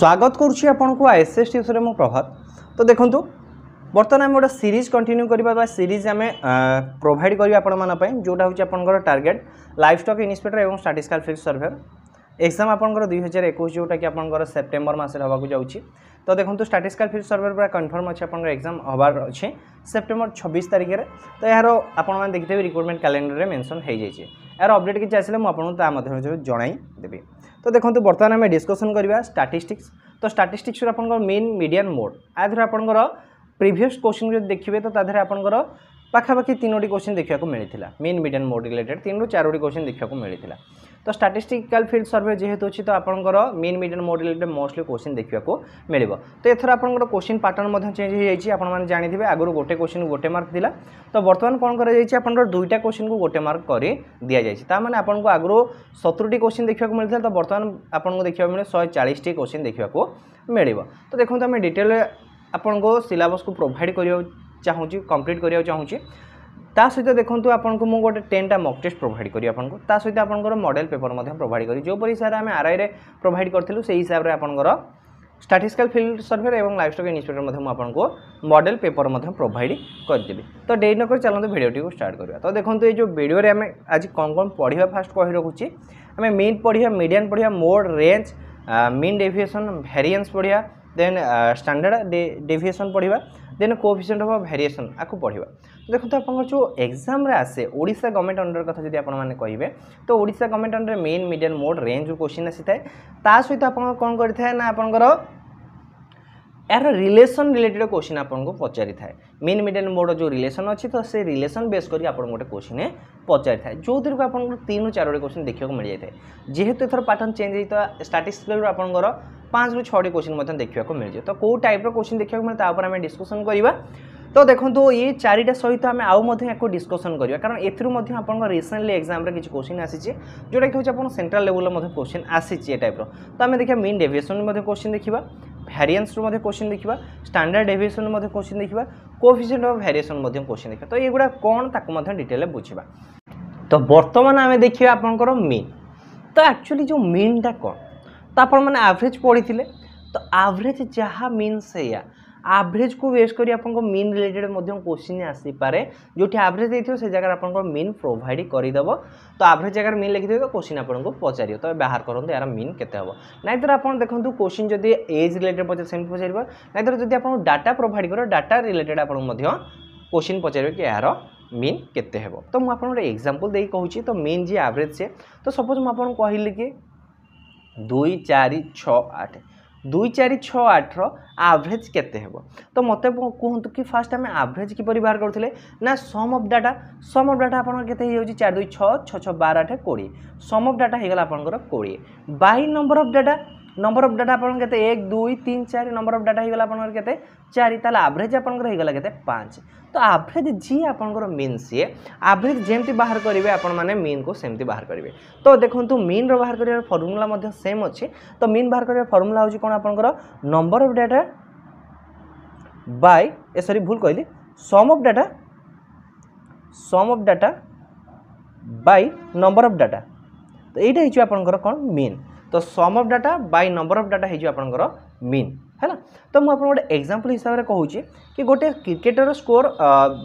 স্বাগত করছি আপনার আইসিএস টিউসরে মু প্রভাত তো দেখুন বর্তমান আমি গোটা সিরিজ কন্টিনিউ করা বা সিরিজ আমি প্রোভাইড করি আপনার যেটা হচ্ছে আপনার টার্গেট লাইফ স্টক ইন্সপেক্টর এবং স্টাটিস্টিকাল ফিল্ড সর্ভের এক্সাম আপনার দুই হাজার একুশ যেটা কি আপনার সেপ্টেম্বর মাসে হওয়া যাচ্ছি তো দেখুন স্টাটিস্টিকাল ফিল্ড সর্ভে পুরা কনফর্ম অছে আপনার এক্সাম হবার অছে সেপ্টেম্বর ছবিশ তারিখের তো এর আপনার দেখিথে রিক্রুটমেন্ট ক্যালেন্ডরের মেনশন হয়ে যাই এর অপডেট কিছু আসলে আপনার তা মধ্যে জনাই দেবি তো দেখন্তু বর্তমান আমি ডিসকসন করিবা স্টাটিস্টিক্স তো স্টাটিস্টিক্সর আপনার মেন মিডিয়ান মোড আ দেহরে আপনার প্রিভিয়স কোশ্চিন যদি দেখবে তো তা দেহরে আপনার পাখাপাখি তিনোটি কোশ্চিন দেখা মিলে মেন মিডিয়ান মোড রিলেটেড তিন রু চারোটি কোশ্চিন দেখা মিলে तो स्टाटिस्टिकाल फिल्ड सर्वे जेहेतु अच्छी तो आप mean median mode related mostly question देखा मिले तो एथर आपंकर क्वेश्चन पैटर्न चेंज हो जाइए आपने जानते हैं आगुरी गोटे क्वेश्चन गोटे मार्क था तो बर्तमान कौन कर दुईटा क्वेश्चन को गोटे मार्क कर दि जाए आपको आगुरी सतुरी क्वेश्चन देखा मिलता है तो बर्तमान आपको देखा मिले शहे चालीस टी क्वेश्चन देखा मिल तो देखो आम डिटेल आपको सिलेबस को प्रोभाइड कर चाहूँ कम्प्लीट करा चाहिए তা সহিত দেখন্তু আপনার মু গোটে টেনটা মক টেস্ট প্রোভাইড করি আপনার তা সহিত আপনার মডেল পেপর প্রোভাইড করি যেপরি হিসাবে আমি আরআইরে প্রোভাইড করলু সেই হিসাবে আপনার স্টাটিস্টিকাল ফিল্ড সর্ভে এবং লাইফস্টক ইন্সপেক্টর মধ্যে আপনার মডেল পেপর মধ্যে প্রোভাইড করেদেবি তো ডেরি নকরি চলতু ভিডিওটি স্টার্ট করা তো দেখুন এই যে ভিডিওরে আমি আজ কম কম পড়া ফার্স্ট কহি রাখুছি আমি মিন পড়া মিডিয়ান পড়া mode range mean deviation variance পড়া দেন ଷ୍ଟାଣ୍ଡାର୍ଡ଼ ଡେଭିଏସନ୍ ପଢ଼ିବା ଦେନ୍ କୋଏଫିସିଏଣ୍ଟ ଅଫ୍ ଭେରିଏସନ୍ ଆକୁ ପଢ଼ିବା ଦେଖନ୍ତୁ ଆପଣଙ୍କର ଯେଉଁ ଏକ୍ଜାମ୍ରେ ଆସେ ଓଡ଼ିଶା ଗଭର୍ଣ୍ଣମେଣ୍ଟ ଅଣ୍ଡର କଥା ଯଦି ଆପଣମାନେ କହିବେ ତ Odisha government under mean median mode ରେଞ୍ଜରୁ କୋଶ୍ଚିନ୍ ଆସିଥାଏ ତା ସହିତ ଆପଣଙ୍କର କ'ଣ କରିଥାଏ ନା ଆପଣଙ୍କର ଏହାର ରିଲେସନ୍ ରିଲେଟେଡ଼୍ କୋଶ୍ଚିନ୍ ଆପଣଙ୍କୁ ପଚାରିଥାଏ ମିନ୍ ମିଡ଼ିଆନ୍ ମୋଡ଼ର ଯେଉଁ ରିଲେସନ୍ ଅଛି ତ ସେ ରିଲେସନ୍ ବେସ୍ କରି ଆପଣଙ୍କୁ ଗୋଟେ କୋଶ୍ଚିନ୍ ପଚାରିଥାଏ ଯେଉଁଥିରୁ ଆପଣଙ୍କୁ ତିନିରୁ ଚାରୋଟି କୋଶ୍ଚିନ୍ ଦେଖିବାକୁ ମିଳିଯାଇଥାଏ ଯେହେତୁ ଏଥର ପାଟର୍ନ ଚେଞ୍ଜ ହେଇଥିବା ଷ୍ଟାଟିଷ୍ଟିକ୍ସରୁ ଆପଣଙ୍କର ପାଞ୍ଚରୁ ଛଅଟି କୋଶ୍ଚିନ୍ ମଧ୍ୟ ଦେଖିବାକୁ ମିଳିଯିବ ତ କେଉଁ ଟାଇପ୍ର କୋଶ୍ଚିନ୍ ଦେଖିବାକୁ ମିଳେ ତା ଉପରେ ଆମେ ଡିସ୍କସନ୍ କରିବା ତ ଦେଖନ୍ତୁ ଏ ଚାରିଟା ସହିତ ଆମେ ଆଉ ମଧ୍ୟ ୟାକୁ ଡିସ୍କସନ୍ କରିବା କାରଣ ଏଥିରୁ ମଧ୍ୟ ଆପଣଙ୍କ ରିସେଣ୍ଟଲି ଏକ୍ଜାମ୍ରେ କିଛି କୋଶ୍ଚିନ୍ ଆସିଛି ଯେଉଁଟାକି ହେଉଛି ଆପଣଙ୍କ ସେଣ୍ଟ୍ରାଲ୍ ଲେଭେଲ୍ର ମଧ୍ୟ କୋଶ୍ଚିନ୍ ଆସିଛି ଏ ଟାଇପ୍ର ତ ଆମେ ଦେଖିବା ମିନ୍ ଡେଭିଏସନ୍ ମଧ୍ୟ କୋଶ୍ଚିନ୍ ଦେଖିବା ভ্যারিয়েন্সর মধ্যে কোশ্চিন দেখিবা স্ট্যান্ডার্ড ডেভিয়েসন মধ্যে কোশ্চিন দেখিবা কোফিসিয়েন্ট অফ ভ্যারিয়েসন মধ্যে কোশ্চিন দেখিবা তো এগুড়া কোন তাকে মধ্যে ডিটেলরে বুঝিবা তো বর্তমান আমি দেখিবা আপনকর মিন তো একচুয়ালি যে মিনটা কোণ তো আপনার আভরেজ মানে পড়িলে তো আভরেজ যাহা মিন সেয়া ଆଭରେଜକୁ ବେସ୍ କରି ଆପଣଙ୍କ ମିନ୍ ରିଲେଟେଡ୍ ମଧ୍ୟ କୋଶ୍ଚିନ୍ ଆସିପାରେ ଯେଉଁଠି ଆଭରେଜ ଦେଇଥିବ ସେ ଜାଗାରେ ଆପଣଙ୍କ ମିନ୍ ପ୍ରୋଭାଇଡ଼ କରିଦେବ ତ ଆଭରେଜ ଜାଗାରେ ମିନ୍ ଲେଖିଥିବେ ତ କୋଶ୍ଚିନ୍ ଆପଣଙ୍କୁ ପଚାରିବ ତ ବାହାର କରନ୍ତୁ ଏହାର ମିନ୍ କେତେ ହେବ ନାଇଁତର ଆପଣ ଦେଖନ୍ତୁ କୋଶ୍ଚିନ୍ ଯଦି ଏଜ୍ ରିଲେଟେଡ୍ ପଚାର ସେମିତି ପଚାରିବ ନାଇଁତର ଯଦି ଆପଣଙ୍କୁ ଡାଟା ପ୍ରୋଭାଇଡ଼ କରିବ ଡାଟା ରିଲେଟେଡ୍ ଆପଣଙ୍କୁ ମଧ୍ୟ କୋଶ୍ଚିନ୍ ପଚାରିବ କି ଏହାର मीन केते हे तो मुझे गोटे एक्जामपल दे कहूँ तो मीन जी आवरेज से तो सपोज मुझे कहली कि दुई चार छ आठ দুই চারি ছ আঠর আভরেজ কেতে হব তো মতো কুহতু কি ফার্স্ট আমি আভরেজ কিপর বাহার করলে না sum of data sum of data আপনার কেতে হয়ে যাচ্ছে চার দুই ছ ছ ছ বার আঠ কোড়ি সম অফ ডাটা হয়ে গেল আপনার কোড়ি by number of data number of data আপনার কেতে এক দুই তিন চারি নম্বর অফ ডাটা হয়ে আপনার কেতে চারি তাহলে আভরেজ আপনার হয়ে কেতে পাঁচ তো আভরেজ যি আপনার মিন সি আভরেজ যেমতি বাহার করবে আপন মানে মিন কু সেমতি বাহার করবে তো দেখুন মিন র বাহার করার ফর্মুলা মধ্যে সেম অছে তো মিন বাহার করার ফর্মুলা হচ্ছে কোণ আপনার নম্বর অফ ডাটা বাই এ সরি ভুল কহিলি sum of data sum of data by number of data তো এইটা হচ্ছে আপনার কোণ মিন ତ sum of data by number of data ହେଇଯିବ ଆପଣଙ୍କର ମିନ୍ ହେଲା ତ ମୁଁ ଆପଣଙ୍କୁ ଗୋଟେ ଏକ୍ଜାମ୍ପଲ୍ ହିସାବରେ କହୁଛି କି ଗୋଟେ କ୍ରିକେଟର ସ୍କୋର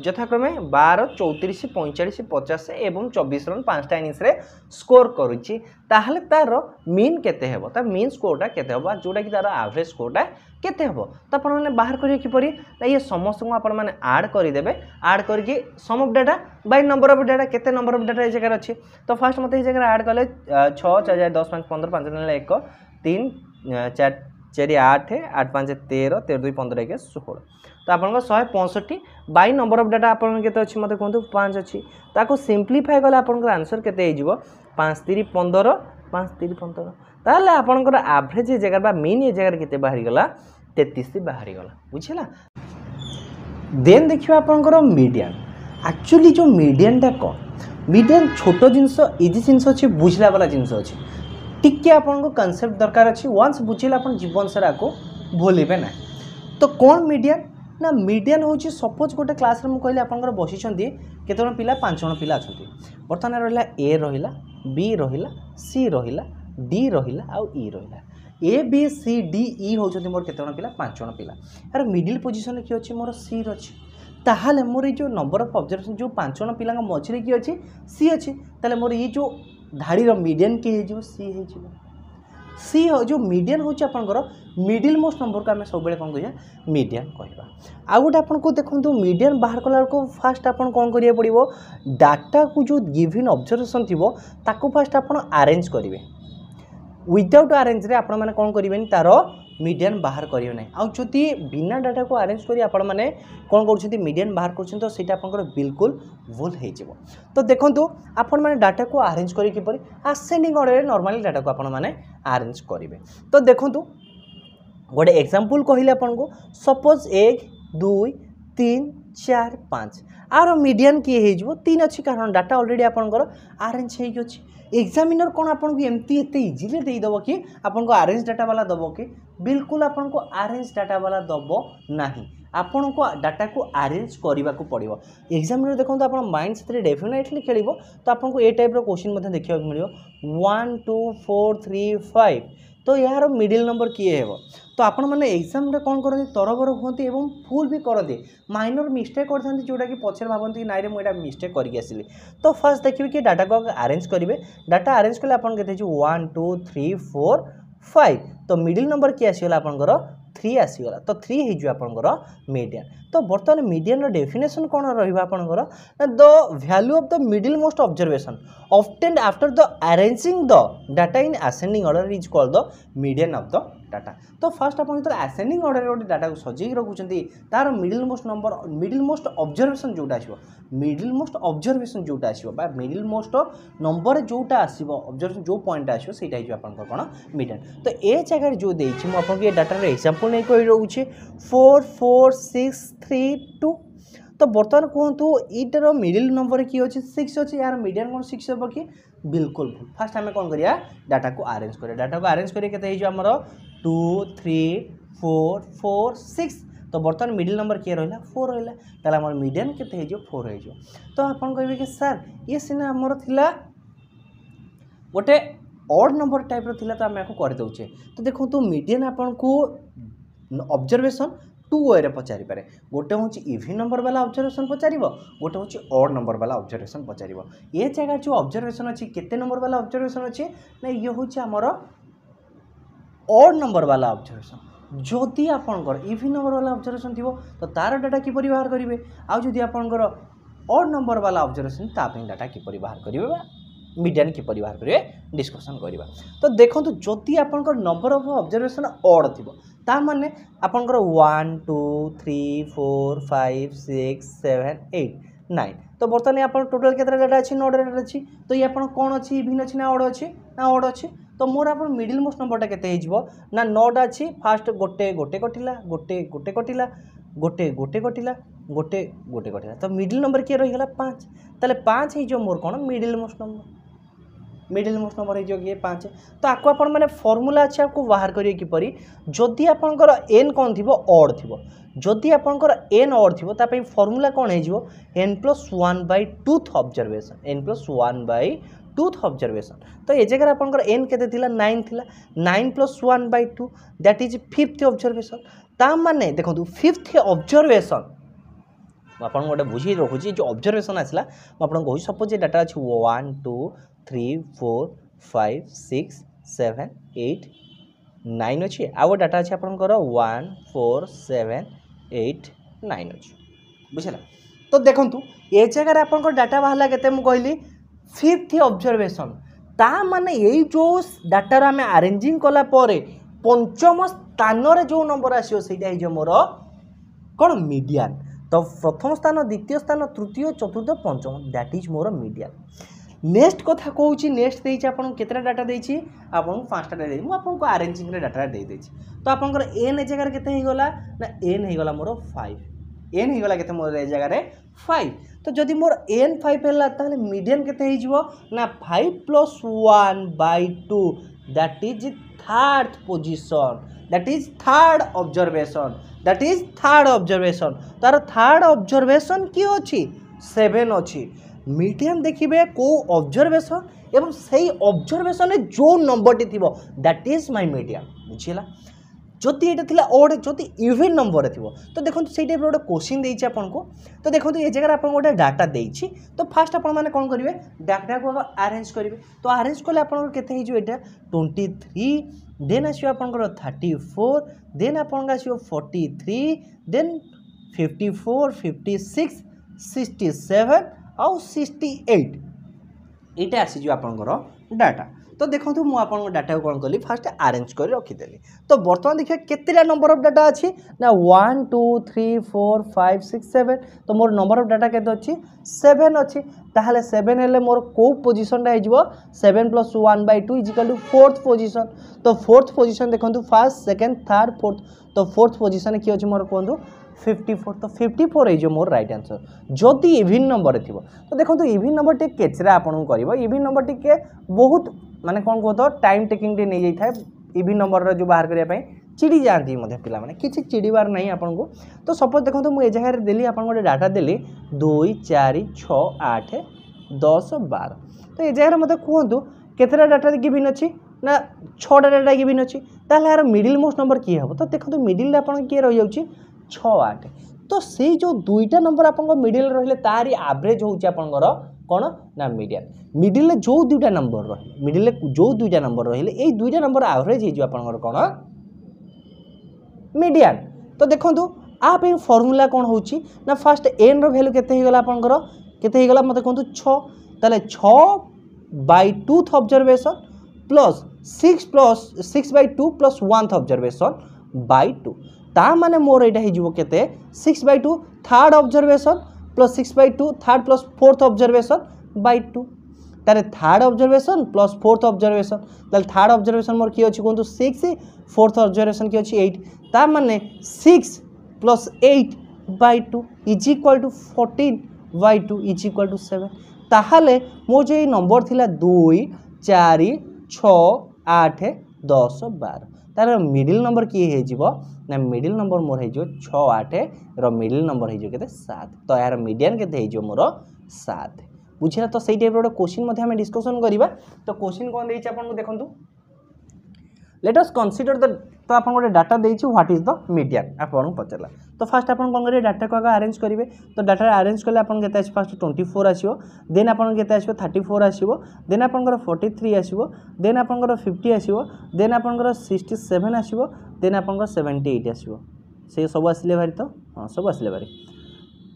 ଯଥାକ୍ରମେ ବାର ଚଉତିରିଶ ପଇଁଚାଳିଶ ପଚାଶ ଏବଂ ଚବିଶ ରନ୍ ପାଞ୍ଚଟା ଇନିଂସରେ ସ୍କୋର କରୁଛି ତାହେଲେ ତା'ର ମିନ୍ କେତେ ହେବ ତା ମିନ୍ ସ୍କୋରଟା କେତେ ହେବ ଯେଉଁଟାକି ତା'ର ଆଭରେଜ ସ୍କୋରଟା କେତେ ହେବ ତ ଆପଣମାନେ ବାହାର କରିବେ କିପରି ନା ଇଏ ସମସ୍ତଙ୍କୁ ଆପଣମାନେ ଆଡ଼୍ କରିଦେବେ ଆଡ଼୍ କରିକି sum of data by number of data କେତେ ନମ୍ବର ଅଫ୍ ଡାଟା ଏ ଜାଗାରେ ଅଛି ତ ଫାର୍ଷ୍ଟ ମୋତେ ଏ ଜାଗାରେ ଆଡ଼୍ କଲେ ଛଅ ଚାରି ଚାରି ଦଶ ପାଞ୍ଚ ପନ୍ଦର ପାଞ୍ଚ ନହେଲେ ଏକ ତିନି ଚାରି ଚାରି ଆଠ ଆଠ ପାଞ୍ଚ ତେର ତେର ଦୁଇ ପନ୍ଦର ଏକ ଷୋହଳ ତ ଆପଣଙ୍କ ଶହେ ପଞ୍ଚଷଠି ବାଇ ନମ୍ବର ଅଫ୍ ଡାଟା ଆପଣଙ୍କର କେତେ ଅଛି ମୋତେ କୁହନ୍ତୁ ପାଞ୍ଚ ଅଛି ତାକୁ ସିମ୍ପ୍ଲିଫାଏ କଲେ ଆପଣଙ୍କର ଆନ୍ସର୍ କେତେ ହେଇଯିବ ପାଞ୍ଚ ତିରି ପନ୍ଦର ପାଞ୍ଚ ତିରି ପନ୍ଦର ତାହେଲେ ଆପଣଙ୍କର ଆଭରେଜ୍ ଏ ଜାଗାରେ ବା ମିନ୍ ଏ ଜାଗାରେ କେତେ ବାହାରିଗଲା ତେତିଶ ବାହାରିଗଲା ବୁଝିଲା ଦେନ୍ ଦେଖିବା ଆପଣଙ୍କର ମିଡ଼ିଆନ୍ ଆକ୍ଚୁଆଲି ଯେଉଁ ମିଡ଼ିଆନ୍ଟା କ'ଣ ମିଡ଼ିଆନ୍ ଛୋଟ ଜିନିଷ ଇଜି ଜିନିଷ ଅଛି ବୁଝିଲା ବାଲା ଜିନିଷ ଅଛି টিকিয়ে আপনার কনসেপ্ট দরকার অছি ওয়ান্স বুঝলে আপনার জীবন সারাকে ভুলবে না তো কোণ মিডিয়ান না মিডিয়ান হচ্ছে সপোজ গোটে ক্লাসে মু কহিলি আপনার বসিছেন কেতজন পিলা পাঁচ জন পিলা অনেক বর্তমানে রহিলা এ রহিলা বি রহিলা সি রহিলা ডি রহিলা আউ E রহিলা A B C D E हूँ मोर केत पिला पाँच जन पिला यार मिडिल पोजिशन किए अच्छे मोर सी अच्छे ताहले मोर ये जो नंबर अफ अब्जर्वेशन जो पाँच जन पिला मझे किए अच्छे सी अच्छे तेल मोर ये जो ଧାଡ଼ିର ମିଡ଼ିଆନ୍ କିଏ ହେଇଯିବ ସି ହେଇଯିବ ସି ଯେଉଁ ମିଡ଼ିଆନ୍ ହେଉଛି ଆପଣଙ୍କର ମିଡ଼ିଲ୍ ମୋଷ୍ଟ ନମ୍ବରକୁ ଆମେ ସବୁବେଳେ କ'ଣ କହିବା ମିଡ଼ିଆନ୍ କହିବା ଆଉ ଗୋଟେ ଆପଣଙ୍କୁ ଦେଖନ୍ତୁ ମିଡ଼ିଆନ୍ ବାହାର କଲାବେଳକୁ ଫାଷ୍ଟ ଆପଣ କ'ଣ କରିବାକୁ ପଡ଼ିବ ଡାଟାକୁ ଯେଉଁ ଗିଭିନ୍ ଅବଜର୍ଭେସନ୍ ଥିବ ତାକୁ ଫାଷ୍ଟ ଆପଣ ଆରେଞ୍ଜ କରିବେ ୱିଦାଉଟ୍ ଆରେଞ୍ଜରେ ଆପଣମାନେ କ'ଣ କରିବେନି ତା'ର মিডিয়ান ବାହାର କରିବେ ନାହିଁ ଆଉ ଯଦି ବିନା ଡାଟାକୁ ଆରେଞ୍ଜ କରି ଆପଣମାନେ କ'ଣ କରୁଛନ୍ତି ମିଡ଼ିଆନ୍ ବାହାର କରୁଛନ୍ତି ତ ସେଇଟା ଆପଣଙ୍କର ବିଲକୁଲ ଭୁଲ ହେଇଯିବ ତ ଦେଖନ୍ତୁ ଆପଣମାନେ ଡାଟାକୁ ଆରେଞ୍ଜ କରି କିପରି ଆସେଣ୍ଡିଂ ଅର୍ଡ଼ରରେ ନର୍ମାଲି ଡାଟାକୁ ଆପଣମାନେ ଆରେଞ୍ଜ କରିବେ ତ ଦେଖନ୍ତୁ ଗୋଟେ ଏକ୍ଜାମ୍ପଲ୍ କହିଲେ ଆପଣଙ୍କୁ ସପୋଜ୍ ଏକ ଦୁଇ ତିନି ଚାରି ପାଞ୍ଚ ଆର ମିଡ଼ିଆନ୍ କିଏ ହେଇଯିବ ତିନି ଅଛି କାରଣ ଡାଟା ଅଲରେଡ଼ି ଆପଣଙ୍କର ଆରେଞ୍ଜ ହେଇକି ଅଛି ଏକ୍ଜାମିନର କ'ଣ ଆପଣଙ୍କୁ ଏମିତି ଏତେ ଇଜିଲି ଦେଇଦେବ କି ଆପଣଙ୍କୁ ଆରେଞ୍ଜ ଡାଟାବାଲା ଦେବ କି ବିଲକୁଲ ଆପଣଙ୍କୁ ଆରେଞ୍ଜ ଡାଟାବାଲା ଦେବ ନାହିଁ ଆପଣଙ୍କୁ ଡାଟାକୁ ଆରେଞ୍ଜ କରିବାକୁ ପଡ଼ିବ ଏକ୍ଜାମିନର ଦେଖନ୍ତୁ ଆପଣ ମାଇଣ୍ଡ ସେଥିରେ ଡେଫିନେଟଲି ଖେଳିବ ତ ଆପଣଙ୍କୁ ଏ ଟାଇପ୍ର କୋଶ୍ଚିନ୍ ମଧ୍ୟ ଦେଖିବାକୁ ମିଳିବ one two four three five ତ ଏହାର ମିଡ଼ିଲ୍ ନମ୍ବର କିଏ ହେବ তো ଆପଣମାନେ ଏକ୍ଜାମ୍ରେ କ'ଣ କରନ୍ତି ତରବର ହୁଅନ୍ତି ଏବଂ ଭୁଲ ବି କରନ୍ତି ମାଇନର ମିଷ୍ଟେକ୍ କରିଥାନ୍ତି ଯେଉଁଟାକି ପଛରେ ଭାବନ୍ତି କି ନାଇଁରେ ମୁଁ ଏଇଟା ମିଷ୍ଟେକ୍ କରିକି ଆସିଲି ତ ଫାର୍ଷ୍ଟ ଦେଖିବେ କି ଡାଟାକୁ ଆରେଞ୍ଜ କରିବେ ଡାଟା ଆରେଞ୍ଜ କଲେ ଆପଣ କେତେ ହେଇଛି one two three four five তো মিডিল নম্বর কি আসিগলা আপনার থ্রি আসিগলা তো থ্রি হয়ে যাবে আপনার মিডিয়ান তো বর্তমানে মিডিয়ানর ডেফিনেসন কোণ রহবা আপনার the value of the middle most observation often after the arranging the data in ascending order is call the median of the data ତ ଫାର୍ଷ୍ଟ ଆପଣ ଯେତେବେଳେ ଆସେଣ୍ଡିଂ ଅର୍ଡ଼ରରେ ଗୋଟେ ଡାଟାକୁ ସଜେଇକି ରଖୁଛନ୍ତି ତାର middle most number middle most observation ଯେଉଁଟା ଆସିବ ମିଡ଼ିଲ୍ ମୋଷ୍ଟ ଅବଜର୍ଭେସନ୍ ଯେଉଁଟା ଆସିବ ବା ମିଡ଼ିଲ୍ ମୋଷ୍ଟ ନମ୍ବରରେ ଯେଉଁଟା ଆସିବ ଅବଜର୍ଭେସନ୍ ଯେଉଁ ପଏଣ୍ଟଟା ଆସିବ ସେଇଟା ହେଇଯିବ ଆପଣଙ୍କର କ'ଣ ମିଡ଼ିଆନ୍ ତ ଏ ଜାଗାରେ ଯେଉଁ ଦେଇଛି ମୁଁ ଆପଣଙ୍କୁ ଏ ଡାଟାର ଏକ୍ସାମ୍ପଲ୍ ନେଇ କହି ରହୁଛି four four six three two তো বর্তমান কুহতু এইটার মিডিল নম্বর কি অছে সিক্স অছে এর মিডিয়ান কোণ সিক্স হব কি বিলকুল ভুল ফার্স্ট আমি কম করিয়া ডাটা কো আরেঞ্জ করিয়া ডাটা কো আরেঞ্জ করিয়া কেতে হইছো আমার 2 3 4 4 6 तो बर्तमान मिडिल नंबर किए रहा फोर रहा तो आम मिडियान के फोर हो तो आप कहे कि सार ये सीना आमर थी गोटे अड नंबर टाइप रहा तो आम आपको करदे तो देखो तो मिडियान आपन को ऑब्जर्वेशन ଟୁ ୱେରେ ପଚାରିପାରେ ଗୋଟେ ହେଉଛି ଇଭିନ୍ ନମ୍ବର ବାଲା ଅବଜରଭେସନ୍ ପଚାରିବ ଗୋଟେ ହେଉଛି ଅଡ୍ ନମ୍ବର ବାଲା ଅବଜରଭେସନ୍ ପଚାରିବ ଏ ଜାଗାରେ ଯେଉଁ ଅବଜରଭେସନ୍ ଅଛି କେତେ ନମ୍ବର ବାଲା ଅବଜରଭେସନ୍ ଅଛି ନା ଇଏ ହେଉଛି ଆମର ଅଡ୍ ନମ୍ବର ବାଲା ଅବଜରଭେସନ୍ ଯଦି ଆପଣଙ୍କର ଇଭିନ୍ ନମ୍ବର ବାଲା ଅବଜରଭେସନ୍ ଥିବ ତ ତା'ର ଡାଟା କିପରି ବାହାର କରିବେ ଆଉ ଯଦି ଆପଣଙ୍କର ଅଡ୍ ନମ୍ବର ବାଲା ଅବଜରଭେସନ୍ ତା ପାଇଁ ଡାଟା କିପରି ବାହାର କରିବେ ବା ମିଡ଼ିଆନ୍ କିପରି ବାହାର କରିବେ ଡିସ୍କସନ୍ କରିବା ତ ଦେଖନ୍ତୁ ଯଦି ଆପଣଙ୍କର ନମ୍ବର ଅଫ୍ ଅବଜରଭେସନ୍ ଅଡ୍ ଥିବ ତାମାନେ ଆପଣଙ୍କର one two three four five six seven eight nine ତ ବର୍ତ୍ତମାନ ଆପଣ ଟୋଟାଲ୍ କେତେଟା ଡାଟା ଅଛି ନଅଟା ଡାଟା ଅଛି ତ ଇଏ ଆପଣ କ'ଣ ଅଛି ଇଭିନ୍ ଅଛି ନା ଅଡ଼ ଅଛି ନା ଅଡ଼ ଅଛି ତ ମୋର ଆପଣ ମିଡ଼ିଲ୍ ମୋଷ୍ଟ ନମ୍ବରଟା କେତେ ହେଇଯିବ ନା ନଅଟା ଅଛି ଫାଷ୍ଟ ଗୋଟେ ଗୋଟେ କଟିଲା ଗୋଟେ ଗୋଟେ କଟିଲା ଗୋଟେ ଗୋଟେ କଟିଲା ଗୋଟେ ଗୋଟେ କଟିଲା ତ ମିଡ଼ିଲ୍ ନମ୍ବର କିଏ ରହିଗଲା ପାଞ୍ଚ ତାହେଲେ ପାଞ୍ଚ ହେଇଯିବ ମୋର କ'ଣ middle most number middle most number हो पाँच तो आपको आपण मैंने फर्मूला अच्छे आपको बाहर करेंगे किपर जदि आपंकर एन कौन थी अड थी जदि आपंकर एन अड थी ताप फर्मूला कौन हो plus one by twoth observation n plus one by twoth observation तो ये जगह आप एन के नाइन थी nine plus one by two that is fifth observation ताने देखो फिफ्थ अब्जर्वेसन मुझे गोटे बुझे रखुची जो अब्जर्वेसन आसला मुझे सपोज ये डाटा अच्छे one two three four five six seven eight nine ଅଛି ଆଉ ଡାଟା ଅଛି ଆପଣଙ୍କର one four seven eight nine ଅଛି ବୁଝିଲା ତ ଦେଖନ୍ତୁ ଏ ଜାଗାରେ ଆପଣଙ୍କର ଡାଟା ବାହାରିଲା କେତେ ମୁଁ କହିଲି ଫିଫ୍ଥ ଅବଜର୍ଭେସନ୍ ତା ମାନେ ଏଇ ଯେଉଁ ଡାଟାର ଆମେ ଆରେଞ୍ଜିଂ କଲା ପରେ ପଞ୍ଚମ ସ୍ଥାନରେ ଯେଉଁ ନମ୍ବର ଆସିବ ସେଇଟା ହେଇଯିବ ମୋର କ'ଣ ମିଡ଼ିଆନ୍ ତ ପ୍ରଥମ ସ୍ଥାନ ଦ୍ୱିତୀୟ ସ୍ଥାନ ତୃତୀୟ ଚତୁର୍ଥ ପଞ୍ଚମ ଦ୍ୟାଟ୍ ଇଜ୍ ମୋର ମିଡ଼ିଆନ୍ ନେକ୍ସଟ କଥା କହୁଛି ନେକ୍ସଟ ଦେଇଛି ଆପଣଙ୍କୁ କେତେଟା ଡାଟା ଦେଇଛି ଆପଣଙ୍କୁ ପାଞ୍ଚଟା ଡାଟା ଦେଇଛି ମୁଁ ଆପଣଙ୍କୁ ଆରେଞ୍ଜିଂରେ ଡାଟା ଦେଇଦେଇଛି ତ ଆପଣଙ୍କର ଏନ୍ ଏ ଜାଗାରେ କେତେ ହେଇଗଲା ନା ଏନ୍ ହେଇଗଲା ମୋର ଫାଇଭ୍ ଏନ୍ ହେଇଗଲା କେତେ ମୋର ଏ ଜାଗାରେ ଫାଇଭ୍ ତ ଯଦି ମୋର ଏନ୍ ଫାଇଭ୍ ହେଲା ତାହେଲେ ମିଡ଼ିଆନ୍ କେତେ ହେଇଯିବ ନା five plus one by two that is third position that is third observation that is third observation ତା'ର ଥାର୍ଡ଼ ଅବଜର୍ଭେସନ୍ କିଏ ଅଛି ସେଭେନ୍ ଅଛି মিডিয়ান দেখবে কেউ অবজরভেসন এবং সেই অবজরভেসনে যে নম্বরটি থিব দ্যাট ইজ মাই মিডিয়ান বুঝিলা যদি এটা লা অড যদি ইভেন নম্বর থিব তো দেখুন সেই টাইপর গোটে কোশ্চিন দিয়েছি আপনার তো দেখুন এ জায়গায় আপনার গোটে ডাটা দিয়েছি তো ফার্স্ট আপনার মানে কম করবে ডাটাকে আরেঞ্জ করবে তো আরেঞ্জ কলে আপনার কেতে হয়ে এটা টোয়েন্টি থ্রি দেন আসবে আপনার থার্টি ফোর দেন আপনার আসবে forty three then fifty four fifty six sixty seven ଆଉ ସିକ୍ସଟି ଏଇଟ୍ ଏଇଟା ଆସିଯିବ ଆପଣଙ୍କର ଡାଟା ତ ଦେଖନ୍ତୁ ମୁଁ ଆପଣଙ୍କ ଡାଟାକୁ କ'ଣ କଲି ଫାଷ୍ଟ ଆରେଞ୍ଜ କରି ରଖିଦେଲି ତ ବର୍ତ୍ତମାନ ଦେଖିବା କେତେଟା ନମ୍ବର ଅଫ୍ ଡାଟା ଅଛି ନା one two three four five six seven ତ ମୋର ନମ୍ବର ଅଫ୍ ଡାଟା କେତେ ଅଛି ସେଭେନ୍ ଅଛି ତାହେଲେ ସେଭେନ୍ ହେଲେ ମୋର କେଉଁ ପୋଜିସନଟା ହେଇଯିବ seven plus one by two is equal to fourth position ତ ଫୋର୍ଥ ପୋଜିସନ୍ ଦେଖନ୍ତୁ ଫାର୍ଷ୍ଟ ସେକେଣ୍ଡ ଥାର୍ଡ଼ ଫୋର୍ଥ ତ ଫୋର୍ଥ ପୋଜିସନ୍ କିଏ ଅଛି ମୋର କୁହନ୍ତୁ ফিফটি ফোর তো ফিফটি ফোর এই যে মোর রাইট আনসর যদি ইভিন নম্বর থিব তো দেখুন ইভিন নম্বর টিকে কেচরা আপনার করব ইভিন নম্বর টিকে বহু মানে কম কুহ টাইম টেকিং টিকে নিয়ে যাই ইভিন নম্বর যে বাহার করা চিড়ি যাতে মধ্যে পিলা মানে কিছু চিড়িবার না আপনার তো সপোজ দেখুন মু এ জায়গায় দিলি আপনার গোটে ডাটা দিলি দুই চারি ছ আঠ দশ বার তো এ জায়গায় মধ্যে কুহতু কেতটা ডাটা গিভিন অ না ছটা ডাটা গিভিন অ তাহলে আর মিডিল মোস্ট নম্বর কি হব তো দেখুন মিডিল আপনার কি রয়ে যাচ্ছে ଛଅ ଆଠ ତ ସେଇ ଯେଉଁ ଦୁଇଟା ନମ୍ବର ଆପଣଙ୍କ ମିଡ଼ିଲରେ ରହିଲେ ତାରି ଆଭରେଜ୍ ହେଉଛି ଆପଣଙ୍କର କ'ଣ ନା ମିଡ଼ିଆନ୍ ମିଡ଼ିଲରେ ଯେଉଁ ଦୁଇଟା ନମ୍ବର ରହିଲେ ମିଡ଼ିଲରେ ଯେଉଁ ଦୁଇଟା ନମ୍ବର ରହିଲେ ଏଇ ଦୁଇଟା ନମ୍ବର ଆଭରେଜ୍ ହେଇଯିବ ଆପଣଙ୍କର କ'ଣ ମିଡ଼ିଆନ୍ ତ ଦେଖନ୍ତୁ ଆ ପାଇଁ ଫର୍ମୁଲା କ'ଣ ହେଉଛି ନା ଫାଷ୍ଟ ଏନ୍ର ଭ୍ୟାଲୁ କେତେ ହେଇଗଲା ଆପଣଙ୍କର କେତେ ହେଇଗଲା ମୋତେ କୁହନ୍ତୁ ଛଅ ତାହେଲେ ଛଅ by twoth observation plus six plus six by two plus oneth observation by two তা মানে ମୋର ଏଇଟା ହେଇଯିବ କେତେ six by two third observation plus six by two third plus fourth observation by two তাহলে third observation plus fourth observation তাহলে third অবজরভেসন মোর কী অছি কুহতু six fourth অবজরভেসন কী অছি এইট তার মানে six plus eight by two is equal to fourteen by two is equal to seven তাহলে মোর যে নম্বর লা দুই চারি ছ আঠ দশ বার তার মিডিল নম্বর কি হয়েযিব না মিডিল নম্বর মোর হয়েযিব ছ আঠ র মিডিল নম্বর হয়েযিব কেতে সাত তো এর মিডিয়ান কেতে হয়েযিব মোর সাত বুঝিলা তো সেই টাইপর গোটে কোশ্চিন মধ্যে আমি ডিসকসন করা তো কোশ্চিন কম দিয়েছি আপনার দেখুন লেট অস কনসিডর দ ତ ଆପଣ ଗୋଟେ ଡାଟା ଦେଇଛି ହ୍ୱାଟ୍ ଇଜ୍ ଦ ମିଡ଼ିଆନ୍ ଆପଣଙ୍କୁ ପଚାରିଲା ତ ଫାଷ୍ଟ ଆପଣ କ'ଣ କରିବେ ଡାଟାକୁ ଆଗ ଆରେଞ୍ଜ କରିବେ ତ ଡାଟା ଆରେଞ୍ଜ କଲେ ଆପଣଙ୍କୁ କେତେ ଆସିବ ଫାଷ୍ଟ ଟ୍ୱେଣ୍ଟି ଫୋର୍ ଆସିବ ଦେନ୍ ଆପଣଙ୍କୁ କେତେ ଆସିବ ଥାର୍ଟି ଫୋର୍ ଆସିବ ଦେନ୍ ଆପଣଙ୍କର ଫର୍ଟି ଥ୍ରୀ ଆସିବ ଦେନ୍ ଆପଣଙ୍କର ଫିଫ୍ଟି ଆସିବ ଦେନ୍ ଆପଣଙ୍କର ସିକ୍ସଟି ସେଭେନ୍ ଆସିବ ଦେନ୍ ଆପଣଙ୍କର ସେଭେଣ୍ଟି ଏଇଟ୍ ଆସିବ ସେ ସବୁ ଆସିଲେ ଭାରି ତ ହଁ ସବୁ ଆସିଲେ ଭାରି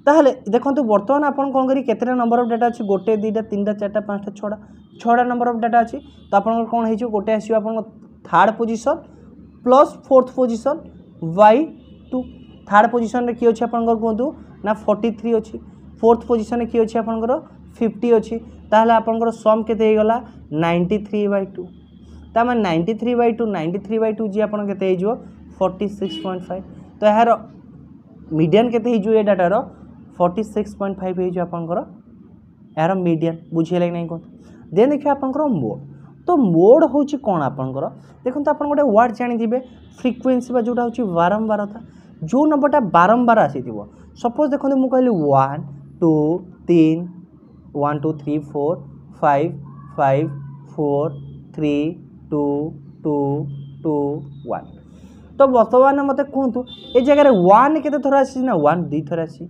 তাহলে দেখুন বর্তমান আপনার কম করি কেতটা নম্বর অফ ডেটা আছে গোটে দুইটা তিনটা চারটা পাঁচটা ছটা ছটা নম্বর অফ ডেটা আছে তো আপনার কম হয়েছে গোটে আসবে আপনার third position plus fourth position by two third পজিশনরে কি ଅଛି ଆପଣଙ୍କର କୁହନ୍ତୁ ନା ଫର୍ଟି ଥ୍ରୀ ଅଛି ଫୋର୍ଥ ପୋଜିସନ୍ରେ କି ଅଛି ଆପଣଙ୍କର ଫିଫ୍ଟି ଅଛି ତାହେଲେ ଆପଣଙ୍କର ସମ୍ କେତେ ହେଇଗଲା ନାଇଣ୍ଟି ଥ୍ରୀ ବାଇ ଟୁ ତାମାନେ ninety three by two ninety three by two ଯିଏ ଆପଣ କେତେ ହେଇଯିବ ଫର୍ଟି ସିକ୍ସ ପଏଣ୍ଟ ଫାଇଭ୍ ତ ଏହାର ମିଡ଼ିଆନ୍ କେତେ ହେଇଯିବ ଏ ଡାଟାର ଫର୍ଟି ସିକ୍ସ ପଏଣ୍ଟ ଫାଇଭ୍ ହେଇଯିବ ଆପଣଙ୍କର ଏହାର ମିଡ଼ିଆନ୍ ବୁଝିହେଲା କି ନାହିଁ କୁହନ୍ତୁ ଦେନ୍ ଦେଖିବା ଆପଣଙ୍କର ମୋଡ଼ তো ମୋଡ଼ ହେଉଛି କ'ଣ ଆପଣଙ୍କର ଦେଖନ୍ତୁ ଆପଣ ଗୋଟେ ୱାର୍ଡ଼ ଜାଣିଥିବେ ଫ୍ରିକ୍ୱେନ୍ସି ବା ଯେଉଁଟା ହେଉଛି ବାରମ୍ବାରତା ଯେଉଁ ନମ୍ବରଟା ବାରମ୍ବାର ଆସିଥିବ ସପୋଜ୍ ଦେଖନ୍ତୁ ମୁଁ କହିଲି ୱାନ୍ ଟୁ ତିନି one two three four five five four three two two two one ତ ବର୍ତ୍ତମାନ ମୋତେ କୁହନ୍ତୁ ଏ ଜାଗାରେ ୱାନ୍ କେତେ ଥର ଆସିଛି ନା ୱାନ୍ ଦୁଇ ଥର ଆସିଛି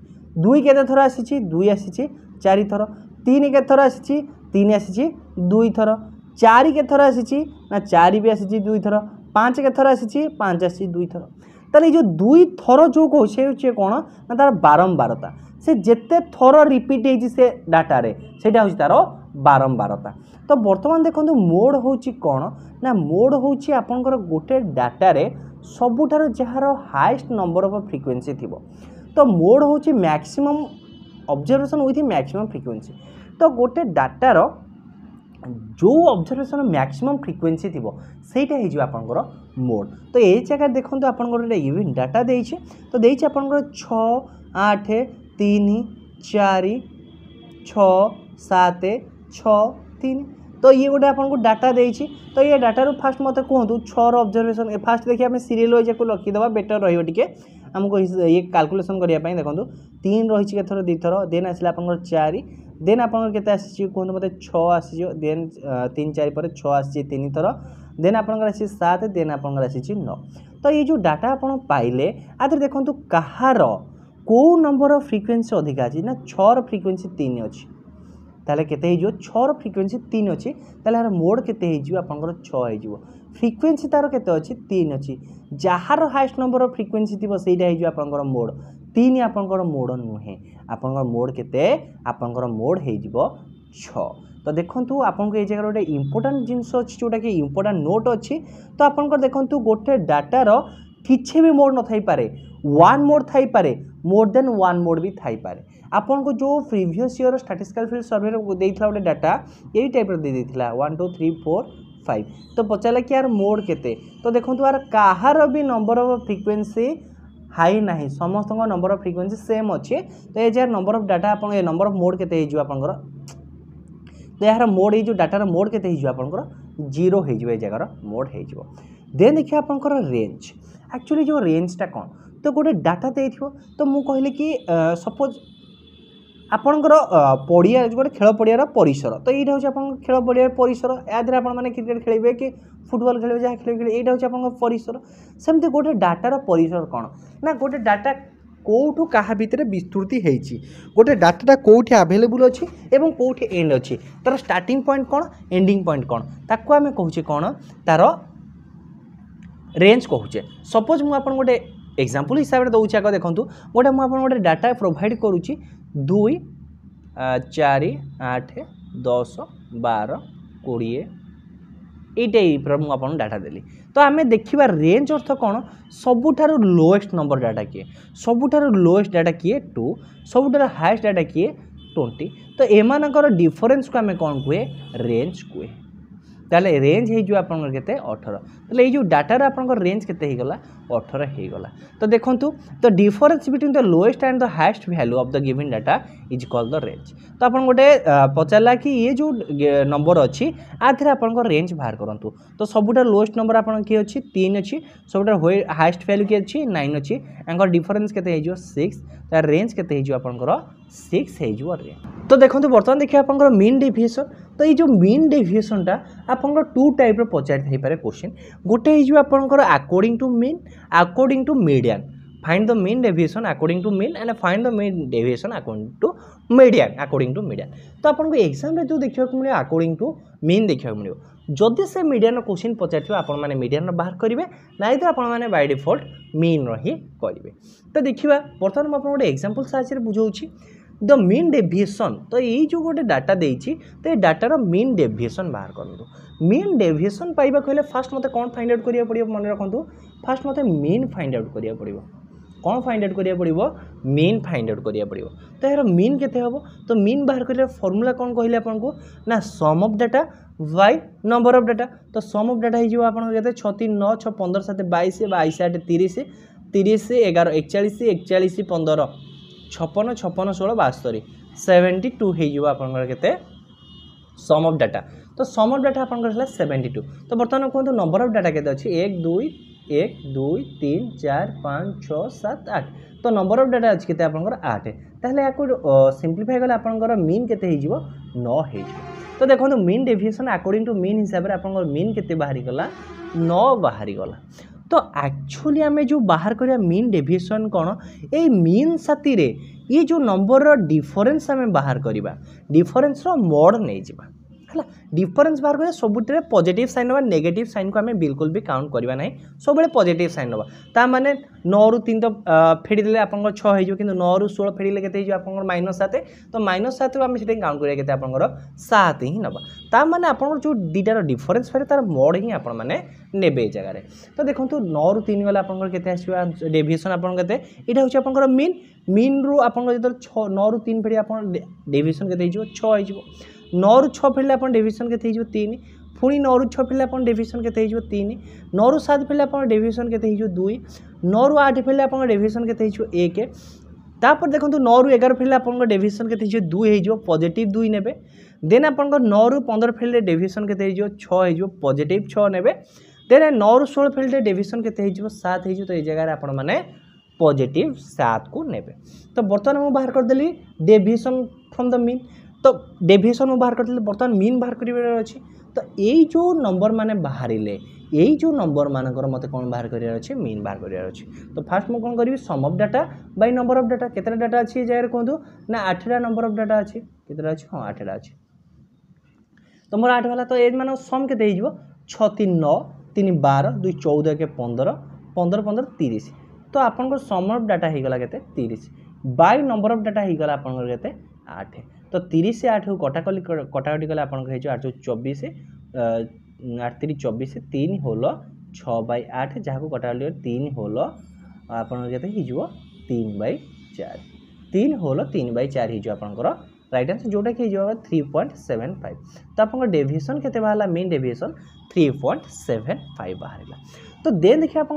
ଦୁଇ କେତେ ଥର ଆସିଛି ଦୁଇ ଆସିଛି ଚାରିଥର ତିନି କେତେ ଥର ଆସିଛି ତିନି ଆସିଛି ଦୁଇଥର ଚାରି କେଥର ଆସିଛି ନା ଚାରି ବି ଆସିଛି ଦୁଇଥର ପାଞ୍ଚ କେଥର ଆସିଛି ପାଞ୍ଚ ଆସିଛି ଦୁଇଥର ତାହେଲେ ଏଇ ଯେଉଁ ଦୁଇ ଥର ଯେଉଁ କହୁଛି ସେ ହେଉଛି କ'ଣ ନା ତା'ର ବାରମ୍ବାରତା ସେ ଯେତେ ଥର ରିପିଟ୍ ହେଇଛି ସେ ଡାଟାରେ ସେଇଟା ହେଉଛି ତା'ର ବାରମ୍ବାରତା ତ ବର୍ତ୍ତମାନ ଦେଖନ୍ତୁ ମୋଡ଼ ହେଉଛି କ'ଣ ନା ମୋଡ଼ ହେଉଛି ଆପଣଙ୍କର ଗୋଟେ ଡାଟାରେ ସବୁଠାରୁ ଯାହାର ହାଏଷ୍ଟ ନମ୍ବର ଅଫ୍ ଫ୍ରିକ୍ୱେନ୍ସି ଥିବ ତ ମୋଡ଼ ହେଉଛି maximum observation with maximum frequency ତ ଗୋଟେ ଡାଟାର ଯେଉଁ ଅବଜର୍ଭେସନ୍ ମ୍ୟାକ୍ସିମମ୍ ଫ୍ରିକ୍ୱେନ୍ସି ଥିବ ସେଇଟା ହେଇଯିବ ଆପଣଙ୍କର ମୋଡ଼ ତ ଏଇ ଜାଗାରେ ଦେଖନ୍ତୁ ଆପଣଙ୍କର ଏଇଟା ଇଭିନ୍ ଡାଟା ଦେଇଛି ତ ଦେଇଛି ଆପଣଙ୍କର ଛଅ ଆଠ ତିନି ଚାରି ଛଅ ସାତ ଛଅ ତିନି ତ ଇଏ ଗୋଟେ ଆପଣଙ୍କୁ ଡାଟା ଦେଇଛି ତ ଇଏ ଡାଟାରୁ ଫାଷ୍ଟ ମୋତେ କୁହନ୍ତୁ ଛଅର অবজরভেসন ফার্স্ট দেখি আমি সিরিয়াল ওয়াইজ ইয়াকে লক্ষিদেবা ବେଟର୍ ରହିବ টিকি ଆମକୁ ଇଏ କାଲକୁଲେସନ୍ କରିବା ପାଇଁ ଦେଖନ୍ତୁ ତିନି ରହିଛି କେତେଥର ଦୁଇଥର ଦେନ୍ ଆସିଲା ଆପଣଙ୍କର ଚାରି ଦେନ୍ ଆପଣଙ୍କର କେତେ ଆସିଛି କୁହନ୍ତୁ ମୋତେ ଛଅ ଆସିଯିବ ଦେନ୍ ତିନି ଚାରି ପରେ ଛଅ ଆସିଛି ତିନିଥର ଦେନ୍ ଆପଣଙ୍କର ଆସିଛି ସାତ ଦେନ୍ ଆପଣଙ୍କର ଆସିଛି ନଅ ତ ଏଇ ଯେଉଁ ଡାଟା ଆପଣ ପାଇଲେ ଆଧିରେ ଦେଖନ୍ତୁ କାହାର କେଉଁ ନମ୍ବରର ଫ୍ରିକ୍ୱେନ୍ସି ଅଧିକା ଅଛି ନା ଛଅର ଫ୍ରିକ୍ୱେନ୍ସି ତିନି ଅଛି তাহলে কেতে হয়ে ছর ফ্রিকোয়েন্সি তিন অছে তাহলে আর মোড কেতে হয়ে আপনার ছ হয়ে ফ্রিকুয়েন্সি তার কেতে অছি তিন অছি যাহার হাইস্ট নম্বর ফ্রিকুয়েন্সি থিব সেইটা হয়ে আপনার মোড তিন আপনার মোড নুহে আপনার মোড কেতে আপনার মোড হয়ে যাব ছ তো দেখন্তু আপনার এই জায়গার গোটে ইম্পর্টাট জিনিস অছি যেটাকি ইম্পর্টাট নোট অছি তো আপনার দেখন্তু গোটে ডাটার কিছু বি মোড নথাইপরে ওয়ান মোড থাইপরে মোর দেন ওয়ান মোড বি থাইপরে ଆପଣଙ୍କୁ ଯେଉଁ ପ୍ରିଭିୟସ୍ ଇୟର୍ ଷ୍ଟାଟିଷ୍ଟିକାଲ୍ ଫିଲ୍ଡ ସର୍ଭେରେ ଦେଇଥିଲା ଗୋଟେ ଡାଟା ଏଇ ଟାଇପ୍ର ଦେଇଦେଇଥିଲା one two three four five तो पचारे कि यार मोड के तो देखो यार कहार भी नंबर अफ फ्रिक्वेन्सी हाई ना समस्त नंबर अफ फ्रिक्वेन्सी सेम अच्छे तो ये यार नंबर अफ डाटा आप नंबर अफ मोड के आपर तो यार मोड हो डाटार मोड के आपर जीरो हो जगार मोड हो देन देखिए आपंकर रेंज एक्चुअली जो रेंजटा कौन तो गोटे डाटा दे तो मुझे कहली कि सपोज ଆପଣଙ୍କର ପଡ଼ିଆ ଗୋଟେ ଖେଳ ପଡ଼ିଆର ପରିସର ତ ଏଇଟା ହେଉଛି ଆପଣଙ୍କ ଖେଳ ପଡ଼ିଆର ପରିସର ଏହା ଦେହରେ ଆପଣମାନେ କ୍ରିକେଟ୍ ଖେଳିବେ କି ଫୁଟବଲ୍ ଖେଳିବେ ଯାହା ଖେଳିବେ ଖେଳିବେ ଏଇଟା ହେଉଛି ଆପଣଙ୍କ ପରିସର ସେମିତି ଗୋଟେ ଡାଟାର ପରିସର କ'ଣ ନା ଗୋଟେ ଡାଟା କେଉଁଠୁ କାହା ଭିତରେ ବିସ୍ତୃତି ହେଇଛି ଗୋଟେ ଡାଟାଟା କେଉଁଠି ଆଭେଲେବୁଲ୍ ଅଛି ଏବଂ କେଉଁଠି ଏଣ୍ଡ ଅଛି ତା'ର ଷ୍ଟାର୍ଟିଂ ପଏଣ୍ଟ କ'ଣ ଏଣ୍ଡିଂ ପଏଣ୍ଟ କ'ଣ ତାକୁ ଆମେ କହୁଛେ କ'ଣ ତା'ର ରେଞ୍ଜ କହୁଛେ ସପୋଜ୍ ମୁଁ ଆପଣ ଗୋଟେ ଏକ୍ଜାମ୍ପଲ୍ ହିସାବରେ ଦେଉଛି ଆଗ ଦେଖନ୍ତୁ ଗୋଟେ ମୁଁ ଆପଣଙ୍କୁ ଗୋଟେ ଡାଟା ପ୍ରୋଭାଇଡ଼ କରୁଛି দুই চারি ଆଠ দশ বার কোড়িয়ে এইটাই টাইপর মু আপনার ডাটা দেলি তো আমি দেখবা রেঞ্জ অর্থ কোণ সবুঠার লোয়েস্ট নম্বর ডাটা কি সবুঠার লোয়েস্ট ডাটা কি টু সবুঠার হাইস্ট ডাটা কি টোয়েন্টি তো এমানকর ডিফরেন্স কু আমি কোণ কুয়ে রেঞ্জ কুয়ে তাহলে রেঞ্জ হয়ে যাব আপনার কেতে অঠর তাহলে এই যে ডাটার আপনার রেঞ্জ কেতে হয়ে গলা ଅଠର ହେଇଗଲା ତ ଦେଖନ୍ତୁ the difference between the lowest and the highest value of the given data is call the range ତ ଆପଣ ଗୋଟେ ପଚାରିଲା କି ଇଏ ଯେଉଁ ନମ୍ବର ଅଛି ଆ ଦେହରେ ଆପଣଙ୍କ ରେଞ୍ଜ ବାହାର କରନ୍ତୁ ତ ସବୁଠାରୁ ଲୋଏଷ୍ଟ ନମ୍ବର ଆପଣ କିଏ ଅଛି ତିନି ଅଛି ସବୁଠାରୁ ହାଏଷ୍ଟ ଭ୍ୟାଲ୍ୟୁ କିଏ ଅଛି ନାଇନ୍ ଅଛି ଆଙ୍କର ଡିଫରେନ୍ସ କେତେ ହେଇଯିବ ସିକ୍ସ ତାର ରେଞ୍ଜ କେତେ ହେଇଯିବ ଆପଣଙ୍କର ସିକ୍ସ ହେଇଯିବ ରେଞ୍ଜ ତ ଦେଖନ୍ତୁ ବର୍ତ୍ତମାନ ଦେଖିବା ଆପଣଙ୍କର ମିନ୍ ଡିଭିଏସନ୍ ତ ଏଇ ଯେଉଁ ମିନ୍ ଡିଭିଏସନ୍ଟା ଆପଣଙ୍କର ଟୁ ଟାଇପ୍ର ପଚାରି ଥାଇପାରେ କୋଶ୍ଚିନ୍ ଗୋଟେ ହେଇଯିବ ଆପଣଙ୍କର according to mean according to median find the mean deviation according to mean and find the mean deviation according to median according to median तो को एग्जाम रे जो को अकॉर्डिंग टू मीन देखियो को मिले जदि से मीडियन क्वेश्चन पचार आपण मैंने median बाहर करेंगे त आपन माने बाय डिफॉल्ट मीन रही करिवे तो आपन को एग्जांपल गोटे रे बुझौ छी द मीन तो ए जो गोटे डाटा ডাটা দিয়েছি তো डाटा रो मीन डेविएशन बाहर करू মেন ଡେଭିଏସନ୍ ପାଇବାକୁ ହେଲେ ଫାଷ୍ଟ ମୋତେ କ'ଣ ଫାଇଣ୍ଡ ଆଉଟ୍ କରିବାକୁ ପଡ଼ିବ ମନେ ରଖନ୍ତୁ ଫାଷ୍ଟ ମୋତେ ମେନ୍ ଫାଇଣ୍ଡ ଆଉଟ୍ କରିବାକୁ ପଡ଼ିବ କ'ଣ ଫାଇଣ୍ଡ ଆଉଟ୍ କରିବାକୁ ପଡ଼ିବ ମେନ୍ ଫାଇଣ୍ଡ ଆଉଟ୍ କରିବାକୁ ପଡ଼ିବ ତ ଏହାର ମେନ୍ କେତେ ହେବ ତ ମେନ୍ ବାହାର କରିବା ଫର୍ମୁଲା କ'ଣ କହିଲେ ଆପଣଙ୍କୁ ନା sum of data by number of data ତ ସମ୍ ଅଫ୍ ଡାଟା ହେଇଯିବ ଆପଣଙ୍କ କେତେ ଛଅ ତିନି ନଅ ଛଅ ପନ୍ଦର ସାତ ବାଇଶ ବାଇଶ ଆଠ ତିରିଶ ତିରିଶ ଏଗାର ଏକଚାଳିଶ ଏକଚାଳିଶ ପନ୍ଦର ଛପନ ଛପନ ଷୋହଳ ବାସ୍ତରୀ ସେଭେଣ୍ଟି ଟୁ ହେଇଯିବ ଆପଣଙ୍କର କେତେ ସମ୍ ଅଫ୍ ଡାଟା তো ସମର ଡାଟା ଆପଣଙ୍କର ହେଲା ସେଭେଣ୍ଟି ଟୁ ତ ବର୍ତ୍ତମାନ କୁହନ୍ତୁ ନମ୍ବର ଅଫ୍ ଡାଟା କେତେ ଅଛି ଏକ ଦୁଇ এক দুই তিন চার পাঁচ ছ সাত আট তো নম্বর অফ ডেটা আছে কেতে আপনার আট তাহলে এখন সিম্পলিফাই গেলে আপনার মিন কেতে হয়ে ন হয়ে তো দেখুন মিন ডেভিয়েসন আকর্ডিং টু মিন হিসাবে আপনার মিন কেতে বাহারি গলা ন বাহারি গলা তো আকচুয়ালি আমি যে বাহার করা মিন ডেভিয়েসন কোণ এই মিন সাথে ইয়ে যে নম্বর ডিফরেন্স আমি বাহার করা ডিফরেন্সর মড নিয়ে যা ହେଲା ଡିଫରେନ୍ସ ବାହାର କରିବା ସବୁଥିରେ ପଜିଟିଭ୍ ସାଇନ୍ ନେବା ନେଗେଟିଭ୍ ସାଇନ୍କୁ ଆମେ ବିଲକୁଲ ବି କାଉଣ୍ଟ କରିବା ନାହିଁ ସବୁବେଳେ ପଜିଟିଭ୍ ସାଇନ୍ ନେବା ତା ମାନେ ନଅରୁ ତିନି ତ ଫେଡ଼ିଦେଲେ ଆପଣଙ୍କର ଛଅ ହେଇଯିବ କିନ୍ତୁ ନଅରୁ ଷୋହଳ ଫେଡ଼ିଲେ କେତେ ହେଇଯିବ ଆପଣଙ୍କର ମାଇନସ୍ ସାତ ତ ମାଇନସ୍ ସାତରୁ ଆମେ ସେଠି କାଉଣ୍ଟ କରିବା କେତେ ଆପଣଙ୍କର ସାତ ହିଁ ନେବା ତା ମାନେ ଆପଣଙ୍କର ଯେଉଁ ଦୁଇଟାର ଡିଫରେନ୍ସ ଫେରେ ତା'ର ମଡ଼ ହିଁ ଆପଣମାନେ ନେବେ ଏ ଜାଗାରେ ତ ଦେଖନ୍ତୁ ନଅରୁ ତିନି ଗଲେ ଆପଣଙ୍କର କେତେ ଆସିବ ଡେଭିଏସନ୍ ଆପଣଙ୍କର କେତେ ଏଇଟା ହେଉଛି ଆପଣଙ୍କର ମିନ୍ ମିନ୍ରୁ ଆପଣଙ୍କର ଯେତେବେଳେ ଛଅ ନଅରୁ ତିନି ଫେଡ଼ି ଆପଣ ଡେଭିଏସନ୍ କେତେ ହେଇଯିବ ଛଅ ହେଇଯିବ नौ रु छः फेरले आपन के पुणी नौ रु छः फेरले आप के तीन नौ रु सात फेरले आपन के दुई नौ रु आठ फेरले आपन के एक तापर देखो नौ रु एगार फेरले आप डेविशन के दुई हो पजेट दुई ने देन आप नौ रु पंदर फेरले डेविशन के छः पजिट छ ने देन नौ रु षोह फेरले डेविशन के सात हो तो ये जगह आप पजिट सात को ने तो बर्तमान मुझे बाहर करदे डेविशन फ्रम द मीन তো ଡେଭିଏସନ୍ ମୁଁ ବାହାର କରିଥିଲି ବର୍ତ୍ତମାନ ମିନ୍ ବାହାର କରିବାର ଅଛି ତ ଏଇ ଯେଉଁ ନମ୍ବରମାନେ ବାହାରିଲେ ଏଇ ଯେଉଁ ନମ୍ବରମାନଙ୍କର ମୋତେ କ'ଣ ବାହାର କରିବାର ଅଛି ମିନ୍ ବାହାର କରିବାର ଅଛି ତ ଫାର୍ଷ୍ଟ ମୁଁ କ'ଣ କରିବି sum of data by number of data କେତେଟା ଡାଟା ଅଛି ଏ ଜାଗାରେ କୁହନ୍ତୁ ନା ଆଠଟା ନମ୍ବର ଅଫ୍ ଡାଟା ଅଛି କେତେଟା ଅଛି ହଁ ଆଠଟା ଅଛି ତ ମୋର ଆଠ ହେଲା ତ ଏମାନଙ୍କ ସମ୍ କେତେ ହେଇଯିବ ଛଅ ତିନି ନଅ ତିନି ବାର ଦୁଇ ଚଉଦ ଏକ ପନ୍ଦର ପନ୍ଦର ପନ୍ଦର ତିରିଶ ତ ଆପଣଙ୍କର ସମ୍ ଅଫ୍ ଡାଟା ହେଇଗଲା କେତେ ତିରିଶ ବାଇ ନମ୍ବର ଅଫ୍ ଡାଟା ହେଇଗଲା ଆପଣଙ୍କର କେତେ ଆଠ তো তিরিশ আঠু কটাকলি কটাকটি কলে আপনার হয়ে আট চব্বিশ আট তিরি চব্বিশ তিন হোল ছ বাই আট যা কটাকলি তিন হোল আপনার কেতে হয়ে তিন বাই চার তিন হোল তিন বাই চার হয়ে আপনার রাইট আনসর যেটা কি হয়ে থ্রি পয়েন্ट সেভেন ফাইভ তো আপনার ডেভিয়েসন কেতে বাহারা mean deviation three point seven five বাহারা तो दे देखिए आप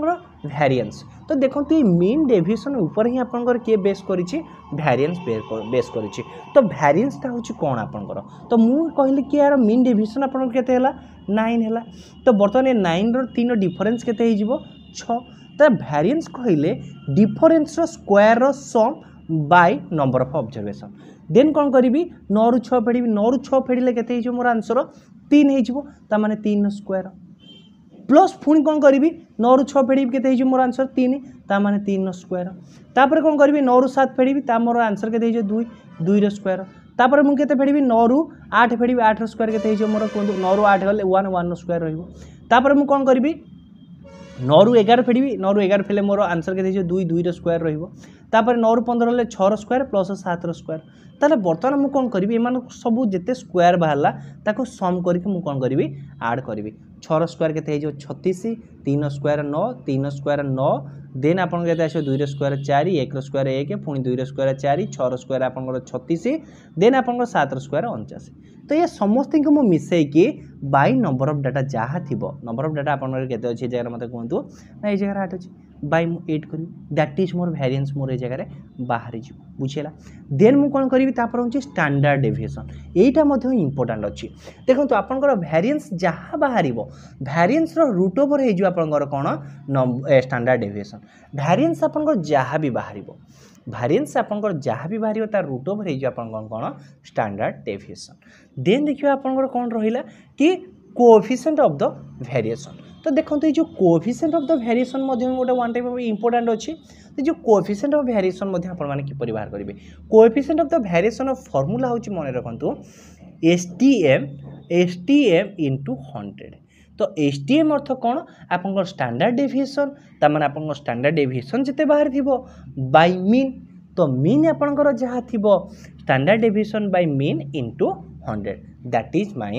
भैरियंस तो देखते ये मीन डेभिएसन उपर ही आप किए बेस कर भैरियंस बेस कर तो भैरियंसटा हूँ कौन आपर तो मुझे कहली कि यार मीन डेभिएसन आपते नाइन है तो बर्तमान ये नाइन रीन डिफरेन्स के छ तो भैरियंस कहले difference square sum by number of observation then कौन करी नौ रु छ फेड़ी नौ रु छ फेड़े के मोर आंसर तीन हो तीन स्क्वयर प्लस पि नेडी मोर मन्सर तिन ता मन र स्क्वायर रु नत फेडी ता मोर आन्सर केते दुई दुई र स्क्यर तु फेडी नरु आठ फेडबि आठ र स्क्यर केते म आठ गान् स्क्वायर तापर तपाईँले म कि ନଅରୁ ଏଗାର ଫେଡ଼ିବି ନଅରୁ ଏଗାର ଫେରିଲେ ମୋର ଆନ୍ସର୍ କେତେ ହେଇଯିବ ଦୁଇ ଦୁଇର ସ୍କୋୟାର୍ ରହିବ ତାପରେ ନଅରୁ ପନ୍ଦର ହେଲେ ଛଅର ସ୍କୋୟାର୍ ପ୍ଲସ୍ ସାତର ସ୍କୋୟାର୍ ତାହେଲେ ବର୍ତ୍ତମାନ ମୁଁ କ'ଣ କରିବି ଏମାନଙ୍କୁ ସବୁ ଯେତେ ସ୍କୋୟାର୍ ବାହାରିଲା ତାକୁ ସମ୍ କରିକି ମୁଁ କ'ଣ କରିବି ଆଡ଼୍ କରିବି ଛଅର ସ୍କୋୟାର୍ କେତେ ହେଇଯିବ ଛତିଶ ତିନିର ସ୍କୋୟାର୍ ନଅ ତିନିର ସ୍କୋୟାର୍ ନଅ ଦେନ୍ ଆପଣଙ୍କର କେତେ ଆସିବ ଦୁଇର ସ୍କୋୟାର୍ ଚାରି ଏକର ସ୍କୋୟାର୍ ଏକ ପୁଣି ଦୁଇର ସ୍କୋୟାର୍ ଚାରି ଛଅର ସ୍କୋୟାର୍ ଆପଣଙ୍କର ଛତିଶ ଦେନ୍ ଆପଣଙ୍କର ସାତର ସ୍କୋୟାର୍ ଅଣଚାଶ ତ ଏ ସମସ୍ତଙ୍କୁ ମୁଁ ମିଶାଇକି ବାଇ ନମ୍ବର ଅଫ୍ ଡାଟା ଯାହା ଥିବ ନମ୍ବର ଅଫ୍ ଡାଟା ଆପଣଙ୍କର କେତେ ଅଛି ଏ ଜାଗାରେ ମୋତେ କୁହନ୍ତୁ ନା ଏଇ ଜାଗାରେ ଆଠ ଅଛି ବାଇ ମୁଁ ଏଇଟ୍ କରିବି ଦ୍ୟାଟ୍ ଇଜ୍ ମୋର ଭ୍ୟାରିଏନ୍ସ ମୋର ଏ ଜାଗାରେ ବାହାରିଯିବ ବୁଝିହେଲା ଦେନ୍ ମୁଁ କ'ଣ କରିବି ତାପରେ ହେଉଛି ଷ୍ଟାଣ୍ଡାର୍ଡ଼ ଡେଭିଏସନ୍ ଏଇଟା ମଧ୍ୟ ଇମ୍ପୋର୍ଟାଣ୍ଟ ଅଛି ଦେଖନ୍ତୁ ଆପଣଙ୍କର ଭ୍ୟାରିଏନ୍ସ ଯାହା ବାହାରିବ ଭ୍ୟାରିଏନ୍ସର ରୁଟ୍ ଓଭର୍ ହେଇଯିବ ଆପଣଙ୍କର କ'ଣ ଷ୍ଟାଣ୍ଡାର୍ଡ଼ ଡେଭିଏସନ୍ ଭ୍ୟାରିଏନ୍ସ ଆପଣଙ୍କର ଯାହା ବି ବାହାରିବ ଭାରିଏନ୍ସ ଆପଣଙ୍କର ଯାହା ବି ବାହାରିବ ତା ରୁଟ୍ ଓଭର୍ ହେଇଯିବ ଆପଣଙ୍କର କ'ଣ ଷ୍ଟାଣ୍ଡାର୍ଡ଼ ଡେଭିଏସନ୍ ଦେନ୍ ଦେଖିବା ଆପଣଙ୍କର କ'ଣ ରହିଲା କି କୋଏଫିସିଏଣ୍ଟ ଅଫ୍ ଦ ଭ୍ୟାରିଏସନ୍ ତ ଦେଖନ୍ତୁ ଏଇ ଯେଉଁ କୋଏଫିସିଏଣ୍ଟ ଅଫ୍ ଦ ଭ୍ୟାରିଏସନ୍ ମଧ୍ୟ ଗୋଟେ ୱାନ୍ ଟାଇପ୍ ଅଫ୍ ଇମ୍ପୋର୍ଟାଣ୍ଟ ଅଛି ଏ ଯେଉଁ କୋଏଫିସିଏଣ୍ଟ ଅଫ୍ ଭ୍ୟାରିଏସନ୍ ମଧ୍ୟ ଆପଣମାନେ କିପରି ବାହାର କରିବେ କୋଏଫିସିଏଣ୍ଟ ଅଫ୍ ଦ ଭ୍ୟାରିଏସନ୍ର ଫର୍ମୁଲା ହେଉଛି ମନେ ରଖନ୍ତୁ S T M S T M into hundred ତ ଏଚ୍ ଡି ଏମ୍ ଅର୍ଥ କ'ଣ ଆପଣଙ୍କର ଷ୍ଟାଣ୍ଡାର୍ଡ଼ ଡେଭିଏସନ୍ ତା'ମାନେ ଆପଣଙ୍କ ଷ୍ଟାଣ୍ଡାର୍ଡ଼ ଡେଭିଏସନ୍ ଯେତେ ବାହାରେ ଥିବ ବାଇ ମିନ୍ ତ ମିନ୍ ଆପଣଙ୍କର ଯାହା ଥିବ standard deviation by mean into hundred that is my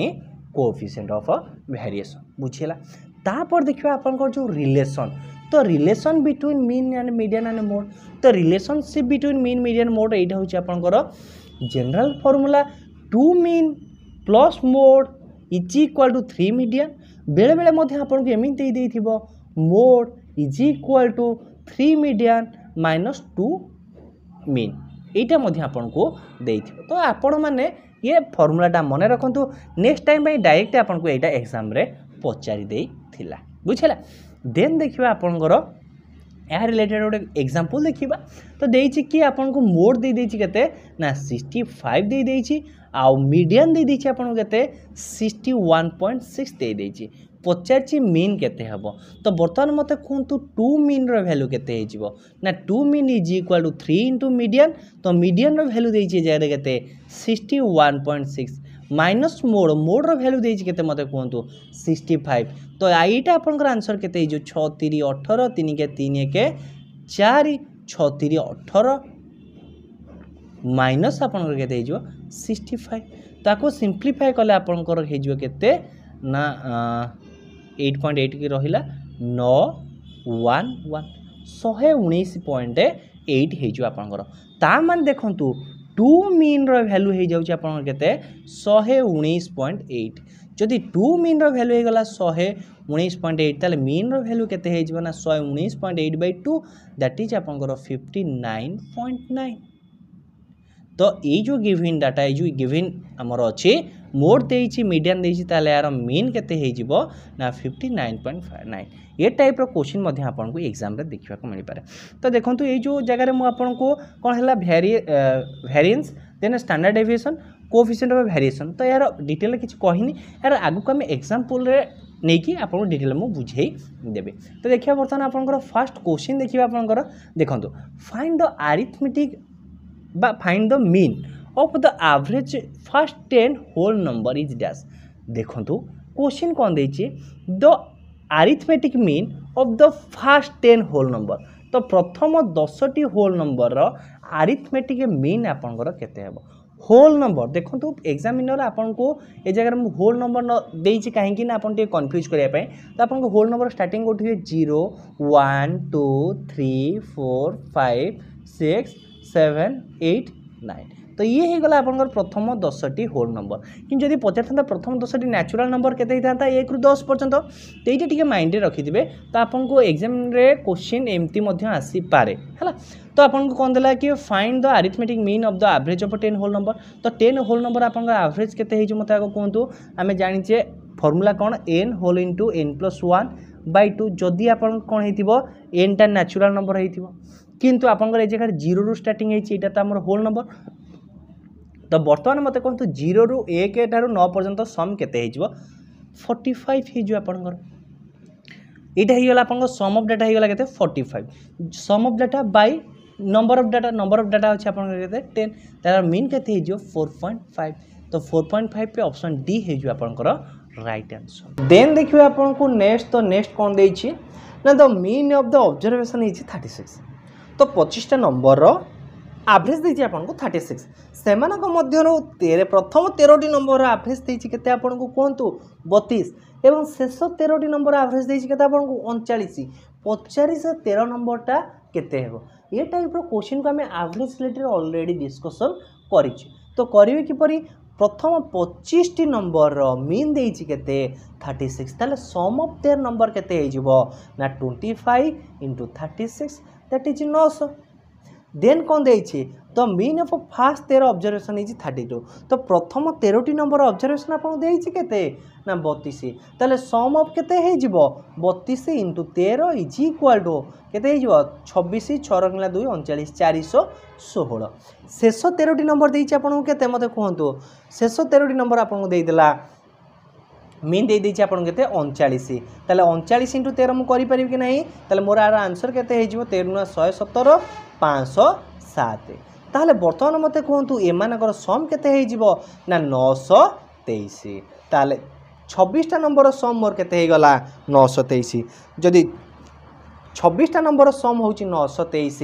coefficient of variation ବୁଝିହେଲା ତାପରେ ଦେଖିବା ଆପଣଙ୍କର ଯେଉଁ ରିଲେସନ୍ ତ relation between mean and median and mode ତ ରିଲେସନସିପ୍ ବିଟୱିନ୍ ମିନ୍ ମିଡ଼ିଆନ୍ ମୋଡ଼ ଏଇଟା ହେଉଛି ଆପଣଙ୍କର general formula two mean plus mode is equal to three median ବେଳେବେଳେ ମଧ୍ୟ ଆପଣଙ୍କୁ ଏମିତି ଦେଇଥିବ mode is equal to three median minus two mean এইটা মধ্যে আপনার দিয়ে তো আপন মানে ইয়ে ফর্মুলাটা মনে রাখতু নেক্সট টাইম পাই ডাইরেক্ট আপনার এইটা এক্সামে পচারি দিয়েছিল বুঝলা দেন দেখবা আপনার ଏହା ରିଲେଟେଡ଼୍ ଗୋଟେ ଏକ୍ଜାମ୍ପଲ୍ ଦେଖିବା ତ ଦେଇଛି କି ଆପଣଙ୍କୁ ମୋଡ଼ ଦେଇଦେଇଛି କେତେ ନା ସିକ୍ସଟି ଫାଇଭ୍ ଦେଇଦେଇଛି আউ মিডিয়ান দিয়ে দিয়েছি আপনার কেতে সিক্সটি ওয়ান পয়েন্ট সিক্স দিয়ে দিয়েছি পচারছি মিন কেতে হব তো বর্তমান মতো কুহতু টু মিন্র ভ্যালু কেতে হয়েযিব না two mean is equal to three into median তো মিডিয়ানর ভ্যালু দিয়েছি জায়গায় কেতে sixty one point six minus mode মোডর ভ্যালু দিয়েছি কেতে মতো কুহতু সিক্সটি ফাইভ তো এইটা আপনার আনসর কেতে হয়েযোগ ছ তিরি অঠর তিনিকে তিন একে চারি ছ তিরি অঠর মাইনস আপনার কেতে হয়েযোগ ସିକ୍ସଟି ଫାଇଭ୍ ତାକୁ ସିମ୍ପ୍ଲିଫାଏ କଲେ ଆପଣଙ୍କର ହେଇଯିବ କେତେ ନା ଏଇଟ୍ ପଏଣ୍ଟ ଏଇଟ୍ କି ରହିଲା ନଅ ୱାନ୍ ୱାନ୍ ଶହେ ଉଣେଇଶ ପଏଣ୍ଟ ଏଇଟ୍ ହେଇଯିବ ଆପଣଙ୍କର ତା ମାନେ ଦେଖନ୍ତୁ ଟୁ ମିନ୍ର ଭ୍ୟାଲୁ ହେଇଯାଉଛି ଆପଣଙ୍କର କେତେ ଶହେ ଉଣେଇଶ ପଏଣ୍ଟ ଏଇଟ୍ ଯଦି ଟୁ ମିନ୍ର ଭ୍ୟାଲୁ ହେଇଗଲା ଶହେ ଉଣେଇଶ ପଏଣ୍ଟ ଏଇଟ୍ ତାହେଲେ ମିନ୍ର ଭ୍ୟାଲୁ କେତେ ହେଇଯିବ ନା ଶହେ ଉଣେଇଶ point eight by two that is ଆପଣଙ୍କର ଫିଫ୍ଟି ନାଇନ୍ ପଏଣ୍ଟ ନାଇନ୍ তো এই যে গিভিন ডাটা এই যে গিভিন আমার অছি মোট দিয়েছি মিডিয়ান দিয়েছি তাহলে এর মিন কেতে হয়েযিব না fifty nine point five nine এ টাইপ্র কোশ্চিন মধ্যে আপনার এক্সামে দেখা মিলিপরে তো দেখুন এই যে জায়গায় মু আপনার কোণ হল vary variance then standard deviation coefficient of variation তো এর ডিটেল কিছু কহিনি এর আগুক আমি এক্সাম্পলরে ନେଇକି ଆପଣଙ୍କୁ ଡିଟେଲ୍ ମୁଁ ବୁଝେଇ ଦେବି ତ ଦେଖିବା ବର୍ତ୍ତମାନ ଆପଣଙ୍କର ଫାର୍ଷ୍ଟ କୋଶ୍ଚିନ୍ ଦେଖିବା ଆପଣଙ୍କର ଦେଖନ୍ତୁ ଫାଇଣ୍ଡ ଦ ଆରିଥମେଟିକ୍ বা find the mean of the average first ten whole number is dash ଦେଖନ୍ତୁ କୋଶ୍ଚିନ୍ କ'ଣ ଦେଇଛି the arithmetic mean of the first ten whole number ତ ପ୍ରଥମ ଦଶଟି ହୋଲ୍ ନମ୍ବରର ଆରିଥମେଟିକ୍ ମିନ୍ ଆପଣଙ୍କର କେତେ ହେବ হোল নম্বর দেখন্তু এক্সামিনর আপনার এ জায়গায় মু হোল নম্বর দিয়েছি কাহিঁকি না আপনার টিকি কনফ্ୟୁজ করা তো আপনার হোল নম্বর স্টার্টিং কোটি হুয়ে zero one two three four five six seven eight nine তো ইয়ে হয়েগলা আপনার প্রথম দশটি হোল নম্বর কিন্তু যদি পচার থাকে প্রথম দশটি ন্যাচুরাল নম্বর কেতে হয়ে এক রু দশ পর্যন্ত তো এইটা টিকি মাইন্ডে রখিদেবে তো আপনার এক্সামে কোশ্চিন এমতি আসিপারে হ্যাঁ ତ ଆପଣଙ୍କୁ କ'ଣ ଦେଲା କି find the arithmetic mean of the average of ten whole number ତ ଟେନ୍ ହୋଲ୍ ନମ୍ବର ଆପଣଙ୍କର ଆଭରେଜ୍ କେତେ ହେଇଛି ମୋତେ ଆଗ କୁହନ୍ତୁ ଆମେ ଜାଣିଛେ ଫର୍ମୁଲା କ'ଣ n whole into n plus one by two যদি আপনার কোণ হয়ে এনটা ন্যাচুরাল নম্বর হয়ে কিন্তু আপনার এই জায়গায় জিরো রু স্টার্টিং হয়েছে এটা তো আমার হোল নম্বর তো বর্তমানে মতো কুহতু জিরো রু এক ঠার ন পর্যন্ত সম কেতে হয়ে ফর্টি ফাইভ হয়ে আপনার এইটা হয়ে আপনার সম অফ ডেটা হয়ে গেল কেতে forty five sum of data by number of data number of data ଅଛି ଆପଣଙ୍କର କେତେ ଟେନ୍ ତା'ର ମିନ୍ କେତେ ହେଇଯିବ ଫୋର୍ ପଏଣ୍ଟ ଫାଇଭ୍ ତ ଫୋର୍ ପଏଣ୍ଟ ଫାଇଭ୍ରେ ଅପସନ୍ ଡି ହେଇଯିବ ଆପଣଙ୍କର ରାଇଟ୍ ଆନ୍ସର୍ ଦେନ୍ ଦେଖିବେ ଆପଣଙ୍କୁ ନେକ୍ସଟ ତ ନେକ୍ସଟ କ'ଣ ଦେଇଛି ନା the mean of the observation ହେଇଛି ଥାର୍ଟି ସିକ୍ସ ତ ପଚିଶଟା ନମ୍ବରର ଆଭରେଜ୍ ଦେଇଛି ଆପଣଙ୍କୁ ଥାର୍ଟି ସିକ୍ସ ସେମାନଙ୍କ ମଧ୍ୟରୁ ତେର ପ୍ରଥମ ତେରଟି ନମ୍ବରର ଆଭରେଜ୍ ଦେଇଛି କେତେ ଆପଣଙ୍କୁ କୁହନ୍ତୁ ବତିଶ ଏବଂ ଶେଷ ତେରଟି ନମ୍ବର ଆଭରେଜ୍ ଦେଇଛି କେତେ ଆପଣଙ୍କୁ ଅଣଚାଳିଶ ପଚାରିଶ ତେର ନମ୍ବରଟା କେତେ ହେବ ଏ ଟାଇପ୍ର କୋଶ୍ଚିନ୍କୁ ଆମେ ଆଭରେଜ୍ ରିଲେଟେଡ଼୍ ଅଲରେଡ଼ି ଡିସ୍କସନ୍ କରିଛୁ ତ କରିବେ କିପରି ପ୍ରଥମ ପଚିଶଟି ନମ୍ବରର ମିନ୍ ଦେଇଛି କେତେ ଥାର୍ଟି ସିକ୍ସ ତାହେଲେ ସମ୍ ଅଫ୍ ଦେୟାର ନମ୍ବର କେତେ ହେଇଯିବ ନା twenty five into thirty six that is ନଅଶହ ଦେନ୍ କ'ଣ ଦେଇଛି ଦ ମିନ୍ ଅଫ୍ ଫାର୍ଷ୍ଟ ତେର ଅବଜର୍ଭେସନ୍ ହେଇଛି ଥାର୍ଟି ଟୁ ତ ପ୍ରଥମ ତେରଟି ନମ୍ବର ଅବଜର୍ଭେସନ୍ ଆପଣଙ୍କୁ ଦେଇଛି କେତେ ନା ବତିଶ ତାହେଲେ ସମ୍ ଅଫ୍ କେତେ ହେଇଯିବ ବତିଶ ଇଣ୍ଟୁ ତେର ଇଜ୍ ଇକ୍ୱାଲ୍ ଟୁ କେତେ ହେଇଯିବ ଛବିଶ ଛଅ ରଙ୍ଗଲା ଦୁଇ ଅଣଚାଳିଶ ଚାରିଶହ ଷୋହଳ ଶେଷ ତେରଟି ନମ୍ବର ଦେଇଛି ଆପଣଙ୍କୁ କେତେ ମୋତେ କୁହନ୍ତୁ ଶେଷ ତେରଟି ନମ୍ବର ଆପଣଙ୍କୁ ଦେଇଦେଲା মিন দিয়ে দিয়েছি আপনার কেতে অনচাশ তাহলে অনচাশ ইন্টু তের মু করিপারি কি না তাহলে মোর আর আনসর কেতে হয়ে তের নয় শহে সতর ପାଞ୍ଚଶହ ସାତ ତାହେଲେ ବର୍ତ୍ତମାନ ମୋତେ କୁହନ୍ତୁ ଏମାନଙ୍କର ସମ୍ କେତେ ହେଇଯିବ ନା ନଅଶହ ତେଇଶ ତାହେଲେ ଛବିଶଟା ନମ୍ବରର ସମ୍ ମୋର କେତେ ହେଇଗଲା ନଅଶହ ତେଇଶ ଯଦି ଛବିଶଟା ନମ୍ବରର ସମ୍ ହେଉଛି ନଅଶହ ତେଇଶ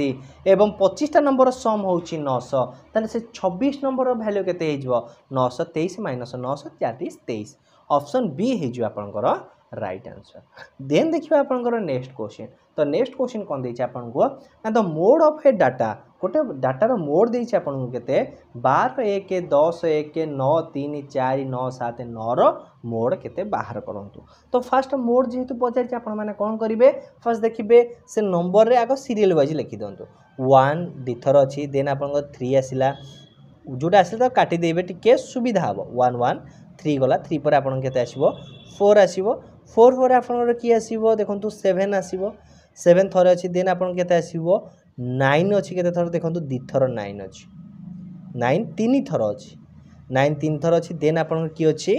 ଏବଂ ପଚିଶଟା ନମ୍ବରର ସମ୍ ହେଉଛି ନଅଶହ ତାହେଲେ ସେ ଛବିଶ ନମ୍ବରର ଭ୍ୟାଲ୍ୟୁ କେତେ ହେଇଯିବ ନଅଶହ ତେଇଶ ମାଇନସ୍ ନଅଶହ ଚାଳିଶ ତେଇଶ ଅପସନ୍ ବି ହେଇଯିବ ଆପଣଙ୍କର ରାଇଟ୍ ଆନ୍ସର୍ ଦେନ୍ ଦେଖିବା ଆପଣଙ୍କର ନେକ୍ସଟ କୋଶ୍ଚିନ୍ ତ ନେକ୍ସଟ କ୍ୱେଶ୍ଚିନ୍ କ'ଣ ଦେଇଛି ଆପଣଙ୍କୁ ନା ଦ ମୋଡ଼ ଅଫ୍ ଏ ଡାଟା ଗୋଟେ ଡାଟାର ମୋଡ଼ ଦେଇଛି ଆପଣଙ୍କୁ କେତେ ବାର ଏକ ଦଶ ଏକ ନଅ ତିନି ଚାରି ନଅ ସାତ ନଅର ମୋଡ଼ କେତେ ବାହାର କରନ୍ତୁ ତ ଫାଷ୍ଟ ମୋଡ଼ ଯେହେତୁ ପଚାରିଛି ଆପଣମାନେ କ'ଣ କରିବେ ଫାଷ୍ଟ ଦେଖିବେ ସେ ନମ୍ବରରେ ଆଗ ସିରିଏଲ୍ ୱାଇଜ୍ ଲେଖିଦିଅନ୍ତୁ ୱାନ୍ ଦୁଇଥର ଅଛି ଦେନ୍ ଆପଣଙ୍କ ଥ୍ରୀ ଆସିଲା ଯେଉଁଟା ଆସିଲା ତାକୁ କାଟିଦେବେ ଟିକିଏ ସୁବିଧା ହେବ ୱାନ୍ ୱାନ୍ ଥ୍ରୀ ଗଲା ଥ୍ରୀ ପରେ আপনার କେତେ ଆସିବ ଫୋର୍ ଆସିବ ଫୋର୍ পরে ଆପଣଙ୍କର କିଏ ଆସିବ ଦେଖନ୍ତୁ ସେଭେନ୍ ଆସିବ ସେଭେନ୍ ଥରେ ଅଛି ଦେନ୍ ଆପଣଙ୍କୁ କେତେ ଆସିବ ନାଇନ୍ ଅଛି କେତେ ଥର ଦେଖନ୍ତୁ ଦୁଇ ଥର ନାଇନ୍ ଅଛି ନାଇନ୍ ତିନି ଥର ଅଛି ନାଇନ୍ ତିନି ଥର ଅଛି ଦେନ୍ ଆପଣଙ୍କର କି ଅଛି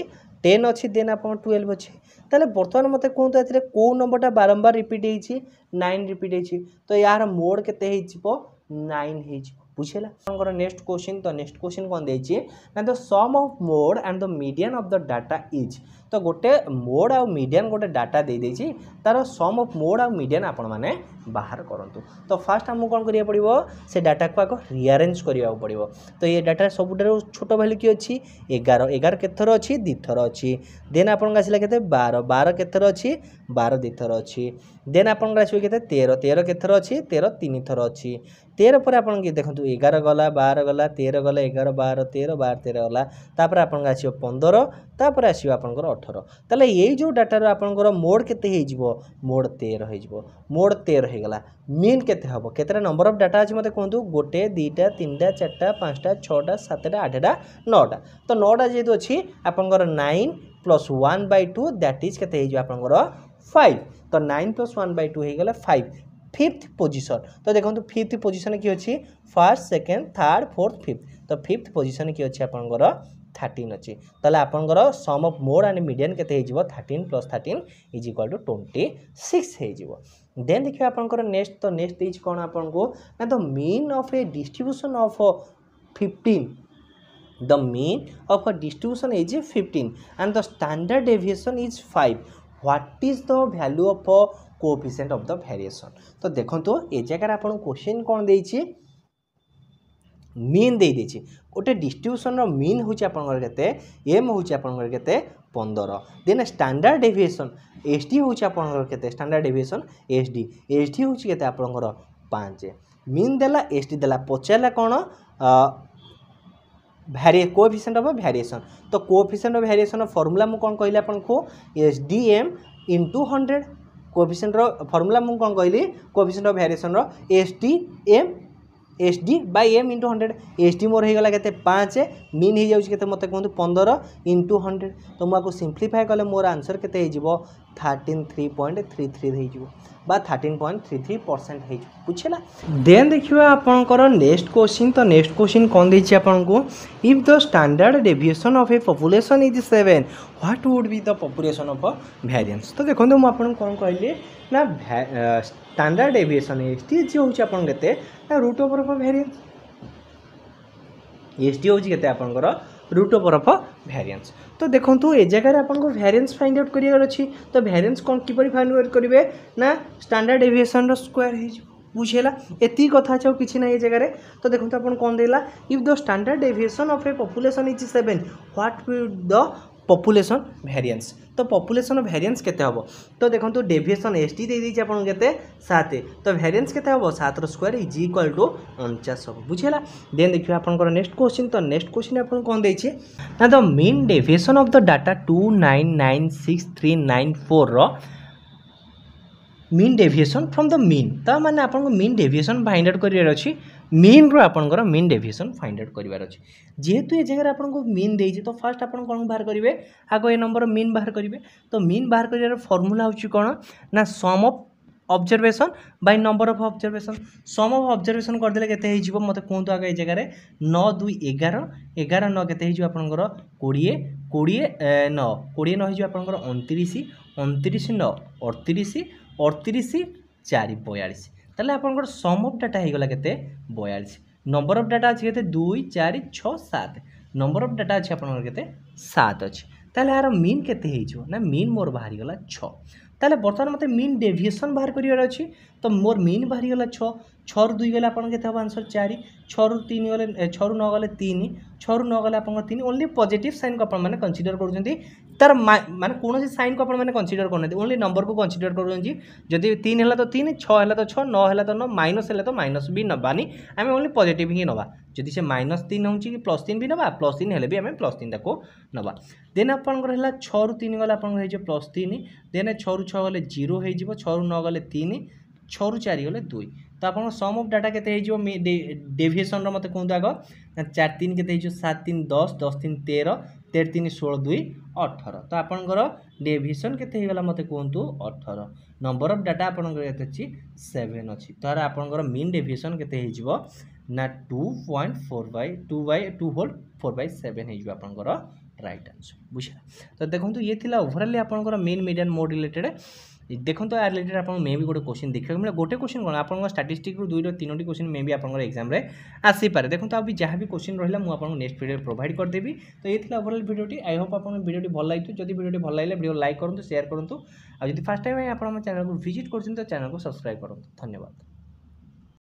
টেন অছি দেন আপনার টুয়েলভ অছি তাহলে বর্তমানে মতো কুহতু এতে কেউ নম্বরটা বারম্বার রিপিট হয়েছি নাইন রিপিট হয়েছি তো ইয়ার মোড কেতে হয়েছিল নাইন হয়েছিল বুঝিলা আপনার নেক্সট কোশ্চিন তো নেক্সট কোশ্চিন কম দিয়েছি না the sum of mode and the median of the data is ତ ଗୋଟେ ମୋଡ଼ ଆଉ ମିଡ଼ିଆନ୍ ଗୋଟେ ଡାଟା ଦେଇଦେଇଛି ତା'ର ସମ୍ ଅଫ୍ ମୋଡ଼ ଆଉ ମିଡ଼ିଆନ୍ ଆପଣମାନେ ବାହାର କରନ୍ତୁ ତ ଫାଷ୍ଟ ଆମକୁ କ'ଣ କରିବାକୁ ପଡ଼ିବ ସେ ଡାଟାକୁ ଆଗ ରିଆରେଞ୍ଜ କରିବାକୁ ପଡ଼ିବ ତ ଏ ଡାଟା ସବୁଠାରୁ ଛୋଟ ଭ୍ୟାଲ୍ୟୁ କି ଅଛି ଏଗାର ଏଗାର କେତେଥର ଅଛି ଦୁଇଥର ଅଛି ଦେନ୍ ଆପଣଙ୍କ ଆସିଲା କେତେ ବାର ବାର କେତେଥର ଅଛି ବାର ଦୁଇଥର ଅଛି ଦେନ୍ ଆପଣଙ୍କର ଆସିବ କେତେ ତେର ତେର କେତେଥର ଅଛି ତେର ତିନିଥର ଅଛି ତେର ପରେ ଆପଣଙ୍କୁ ଦେଖନ୍ତୁ ଏଗାର ଗଲା ବାର ଗଲା ତେର ଗଲା ଏଗାର ବାର ତେର ବାର ତେର ଗଲା ତାପରେ ଆପଣଙ୍କ ଆସିବ ପନ୍ଦର ତାପରେ ଆସିବ ଆପଣଙ୍କର ଅଠର ତାହେଲେ ଏଇ ଯେଉଁ ଡାଟାରୁ ଆପଣଙ୍କର ମୋଡ଼ କେତେ ହେଇଯିବ ମୋଡ଼ ତେର ହେଇଯିବ ମୋଡ଼ ତେର ହେଇଗଲା ମିନ୍ କେତେ ହେବ କେତେଟା ନମ୍ବର ଅଫ୍ ଡାଟା ଅଛି ମୋତେ କୁହନ୍ତୁ ଗୋଟେ ଦୁଇଟା ତିନିଟା ଚାରିଟା ପାଞ୍ଚଟା ଛଅଟା ସାତଟା ଆଠଟା ନଅଟା ତ ନଅଟା ଯେହେତୁ ଅଛି ଆପଣଙ୍କର nine plus one by two that is କେତେ ହେଇଯିବ ଆପଣଙ୍କର ফাইভ তো nine plus one by two হয়ে গেলে ফাইভ ফিফথ পজিশন তো দেখুন ফিফথ পজিশনে কি অছি first second third fourth fifth তো ফিফথ পজিশনে কি অছি আপনার থার্টিন অছি তাহলে আপনার সম অফ মোড আন্ড মিডিয়ান কেতে হয়ে thirteen plus thirteen is equal to twenty six হয়ে দেন দেখবে আপনার নেক্সট তো নেক্সট দিয়েছি কোণ আপনার না the mean of a distribution of fifteen the mean of a distribution is fifteen and the standard deviation is five what is the value of coefficient of the variation তো দেখুন এ জায়গায় আপনার question কোণ দিয়েছি ମିନ୍ ଦେଇଦେଇଛି ଗୋଟେ ଡିଷ୍ଟ୍ରିବ୍ୟୁସନ୍ର mean ହେଉଛି ଆପଣଙ୍କର କେତେ ଏମ୍ ହେଉଛି ଆପଣଙ୍କର କେତେ ପନ୍ଦର then standard deviation S D ହେଉଛି ଆପଣଙ୍କର କେତେ standard deviation S D S D ହେଉଛି କେତେ ଆପଣଙ୍କର ପାଞ୍ଚ ମିନ୍ ଦେଲା ଏସ୍ ଡି ଦେଲା ପଚାରିଲା କ'ଣ ভ্যারিয়ে কোএফিসিয়েন্ট অফ ভ্যারিয়েসন তো কোএফিসিয়েন্ট অফ ভ্যারিয়েসন ফর্মুলা মু কোন কইলে আপনকু S D M into 100 coefficient র ফর্মুলা মু কোন কইলি কোএফিসিয়েন্ট অফ ভ্যারিয়েসন র S D M S D by M into hundred S D मोर होगा के पाँच मीन हो जाए मत कहते पंदर इंटू हंड्रेड तो मुझे सिंप्लीफाए कले मोर आंसर के thirty three point three three हो thirty point three three percent हो बुझेगा देन देखा आपंकर नेक्स्ट क्वेश्चन तो नेक्स्ट क्वेश्चन कौन देखिए आपको if the standard deviation of a population is seven what would be the population of a variance तो देखो मुझे कौन कहली ନା ଷ୍ଟାଣ୍ଡାର୍ଡ଼ ଏଭିଏସନ୍ ଏସ୍ ଟି ଏଚ୍ ହେଉଛି ଆପଣ କେତେ ନା root over of variance S T ହେଉଛି କେତେ ଆପଣଙ୍କର ରୁଟ୍ ଓଭର୍ ଅଫ୍ ଭ୍ୟାରିଏନ୍ସ ତ ଦେଖନ୍ତୁ ଏ ଜାଗାରେ ଆପଣଙ୍କୁ ଭ୍ୟାରିଏନ୍ସ ଫାଇଣ୍ଡ ଆଉଟ୍ କରିବାର ଅଛି ତ ଭ୍ୟାରିଏନ୍ସ କ'ଣ କିପରି ଫାଇଣ୍ଡ ଆଉଟ୍ କରିବେ ନା ଷ୍ଟାଣ୍ଡାର୍ଡ଼ ଏଭିଏସନ୍ର ସ୍କୋୟାର୍ ହେଇଯିବ ବୁଝେଇଲା ଏତିକି କଥା ଅଛି ଆଉ କିଛି ନାହିଁ ଏ ଜାଗାରେ ତ ଦେଖନ୍ତୁ ଆପଣ କ'ଣ ଦେଲା if the standard deviation of a population is seven what will the population variance তো পপুলেসন ভ্যারিয়েন্স কেতে হব তো দেখুন ডেভিয়েসন এস টি দিয়েছি আপনার কেতে সাত তো ভ্যারিয়েন্স কেতে হব সাতর স্কোয়ার ইজ ইকুয়াল টু অনচাশ হব বুঝিলা দেন দেখবে আপনার নেক্সট কোশ্চিন তো নেক্সট কোশ্চিন আপনার কম দিয়েছি না the mean deviation of the data two nine nine six three nine four mean deviation from the mean তা মানে আপনার মিন ডেভিয়েসন ফাইন্ড আউট করার অছি ମିନ୍ରୁ ଆପଣଙ୍କର ମିନ୍ ଡେଭିଏସନ୍ ଫାଇଣ୍ଡ ଆଉଟ୍ କରିବାର ଅଛି ଯେହେତୁ ଏ ଜାଗାରେ ଆପଣଙ୍କୁ ମିନ୍ ଦେଇଛି ତ ଫାର୍ଷ୍ଟ ଆପଣ କ'ଣ ବାହାର କରିବେ ଆଗ ଏ ନମ୍ବର ମିନ୍ ବାହାର କରିବେ ତ ମିନ୍ ବାହାର କରିବାର ଫର୍ମୁଲା ହେଉଛି କ'ଣ ନା sum of observation by number of observation sum of অবজরভেশন করেদেলে কেতে হয়েযিব মতো কুহতু আগে এই জায়গায় ন দুই এগার এগার ন কেতে হয়েযিব আপনার কোড়িয়ে কোড়িয়ে ন কোড়িয়ে ন হয়েযিব আপনার অণতিরিশ অণতিরিশ ন অড়তিরিশ অড়তিরিশ চারি বয়াশ তাহলে আপনার সম অফ ডাটা হয়ে গলা কেতে বয়াশ নম্বর অফ ডাটা আছে কেতে দুই চারি ছ সাত নম্বর অফ ডাটা আছে আপনার কেতে সাত অছে তাহলে আর মিন কেতে হয়েছিল না মিন মোর বাহারি গেল ছ তাহলে বর্তমানে মতো মিন ডেভিয়েসন বাহার করার অছি তো মোর মিন বাহারি গেল ছ ছর দুই গেলে আপনার কেতে হব আনসর চারি ছর তিন গেলে ছর ন গেলে তিন ছর ন গেলে আপনার তিন ওনলি পজিটিভ সাইন আপনার মানে কনসিডর করছেন তার মানে কোণী সাইন কু আপনার কনসিডর করুনা ওনলি নম্বর কু কনসিডর করছি যদি তিন হল তো তিন ছ হল তো ছ ন হল তো ন মাইনস হল তো মাইনস বি নবানি আমি ওনলি পজিটিভ হি নবা যদি সে মাইনস তিন হচ্ছে কি প্লস তিন বি নবা প্লস তিন হলে বি আমি প্লস তিন তাকে নবা দেন আপনার হল ছু তিন গলে আপনার হয়ে প্লস তিন দেন ছু ছ গলে জিরো হয়ে যাব ছু ন গলে তিন ছু চারি গলে দুই তো আপনার সম অফ ডাটা কেতে হয়ে ডেভিয়েসনর মতো কুহতু আগ চার তিন কেতে হয়ে সাত তিন দশ দশ তিন তের ତେର ତିନି ଷୋହଳ ଦୁଇ ଅଠର ତ ଆପଣଙ୍କର ଡେଭିଏସନ୍ କେତେ ହେଇଗଲା ମୋତେ କୁହନ୍ତୁ ଅଠର ନମ୍ବର ଅଫ୍ ଡାଟା ଆପଣଙ୍କର କେତେ ଅଛି ସେଭେନ୍ ଅଛି ତାହାର ଆପଣଙ୍କର ମିନ୍ ଡେଭିଏସନ୍ କେତେ ହେଇଯିବ ନା two point four by two by two whole four by seven ହେଇଯିବ ଆପଣଙ୍କର ରାଇଟ୍ ଆନ୍ସର୍ ବୁଝିଲା ତ ଦେଖନ୍ତୁ ଇଏ ଥିଲା ଓଭରାଲି ଆପଣଙ୍କର ମେନ୍ ମିଡ଼ିଆନ୍ ମୋଡ଼ ରିଲେଟେଡ଼୍ ଦେଖନ୍ତୁ ଆ ରିଲେଟେଡ୍ ଆପଣ ମେ ବି ଗୋଟେ କୋଶ୍ଚିନ୍ ଦେଖିବାକୁ ମିଳେ ଗୋଟେ କୋଶ୍ଚିନ୍ କ'ଣ ଆପଣଙ୍କ ଷ୍ଟାଟିଷ୍ଟିକ୍ରୁ ଦୁଇରୁ ତିନୋଟି କୋଶ୍ଚିନ୍ ମେ ବି ଆପଣଙ୍କର ଏକ୍ଜାମ୍ରେ ଆସିପାରେ ଦେଖନ୍ତୁ ଆଉ ବି ଯାହା ବି କୋଶ୍ଚିନ୍ ରହିଲା ମୁଁ ଆପଣଙ୍କୁ ନେକ୍ସଟ ଭିଡ଼ିଓରେ ପ୍ରୋଭାଇଡ଼ କରିଦେବି ତ ଏଇ ଥିଲା ଓଭରଅଲ୍ ଭିଡ଼ିଓଟି ଆଇ ହୋପ୍ ଆପଣଙ୍କ ଭିଡ଼ିଓଟି ଭଲ ଲାଗିଥିବ ଯଦି ଭିଡ଼ିଓଟି ଭଲ ଲାଗିଲେ ଭିଡ଼ିଓ ଲାଇକ୍ କରନ୍ତୁ ସେୟାର କରନ୍ତୁ ଆଉ ଯଦି ଫାର୍ଷ୍ଟ ଟାଇମ୍ ଆପଣ ଆମ ଚ୍ୟାନେଲ୍କୁ ଭିଜିଟ୍ କରୁଛନ୍ତି ତ ଚ୍ୟାନେଲ୍କୁ ସବସ୍କ୍ରାଇବ୍ କରନ୍ତୁ ଧନ୍ୟବାଦ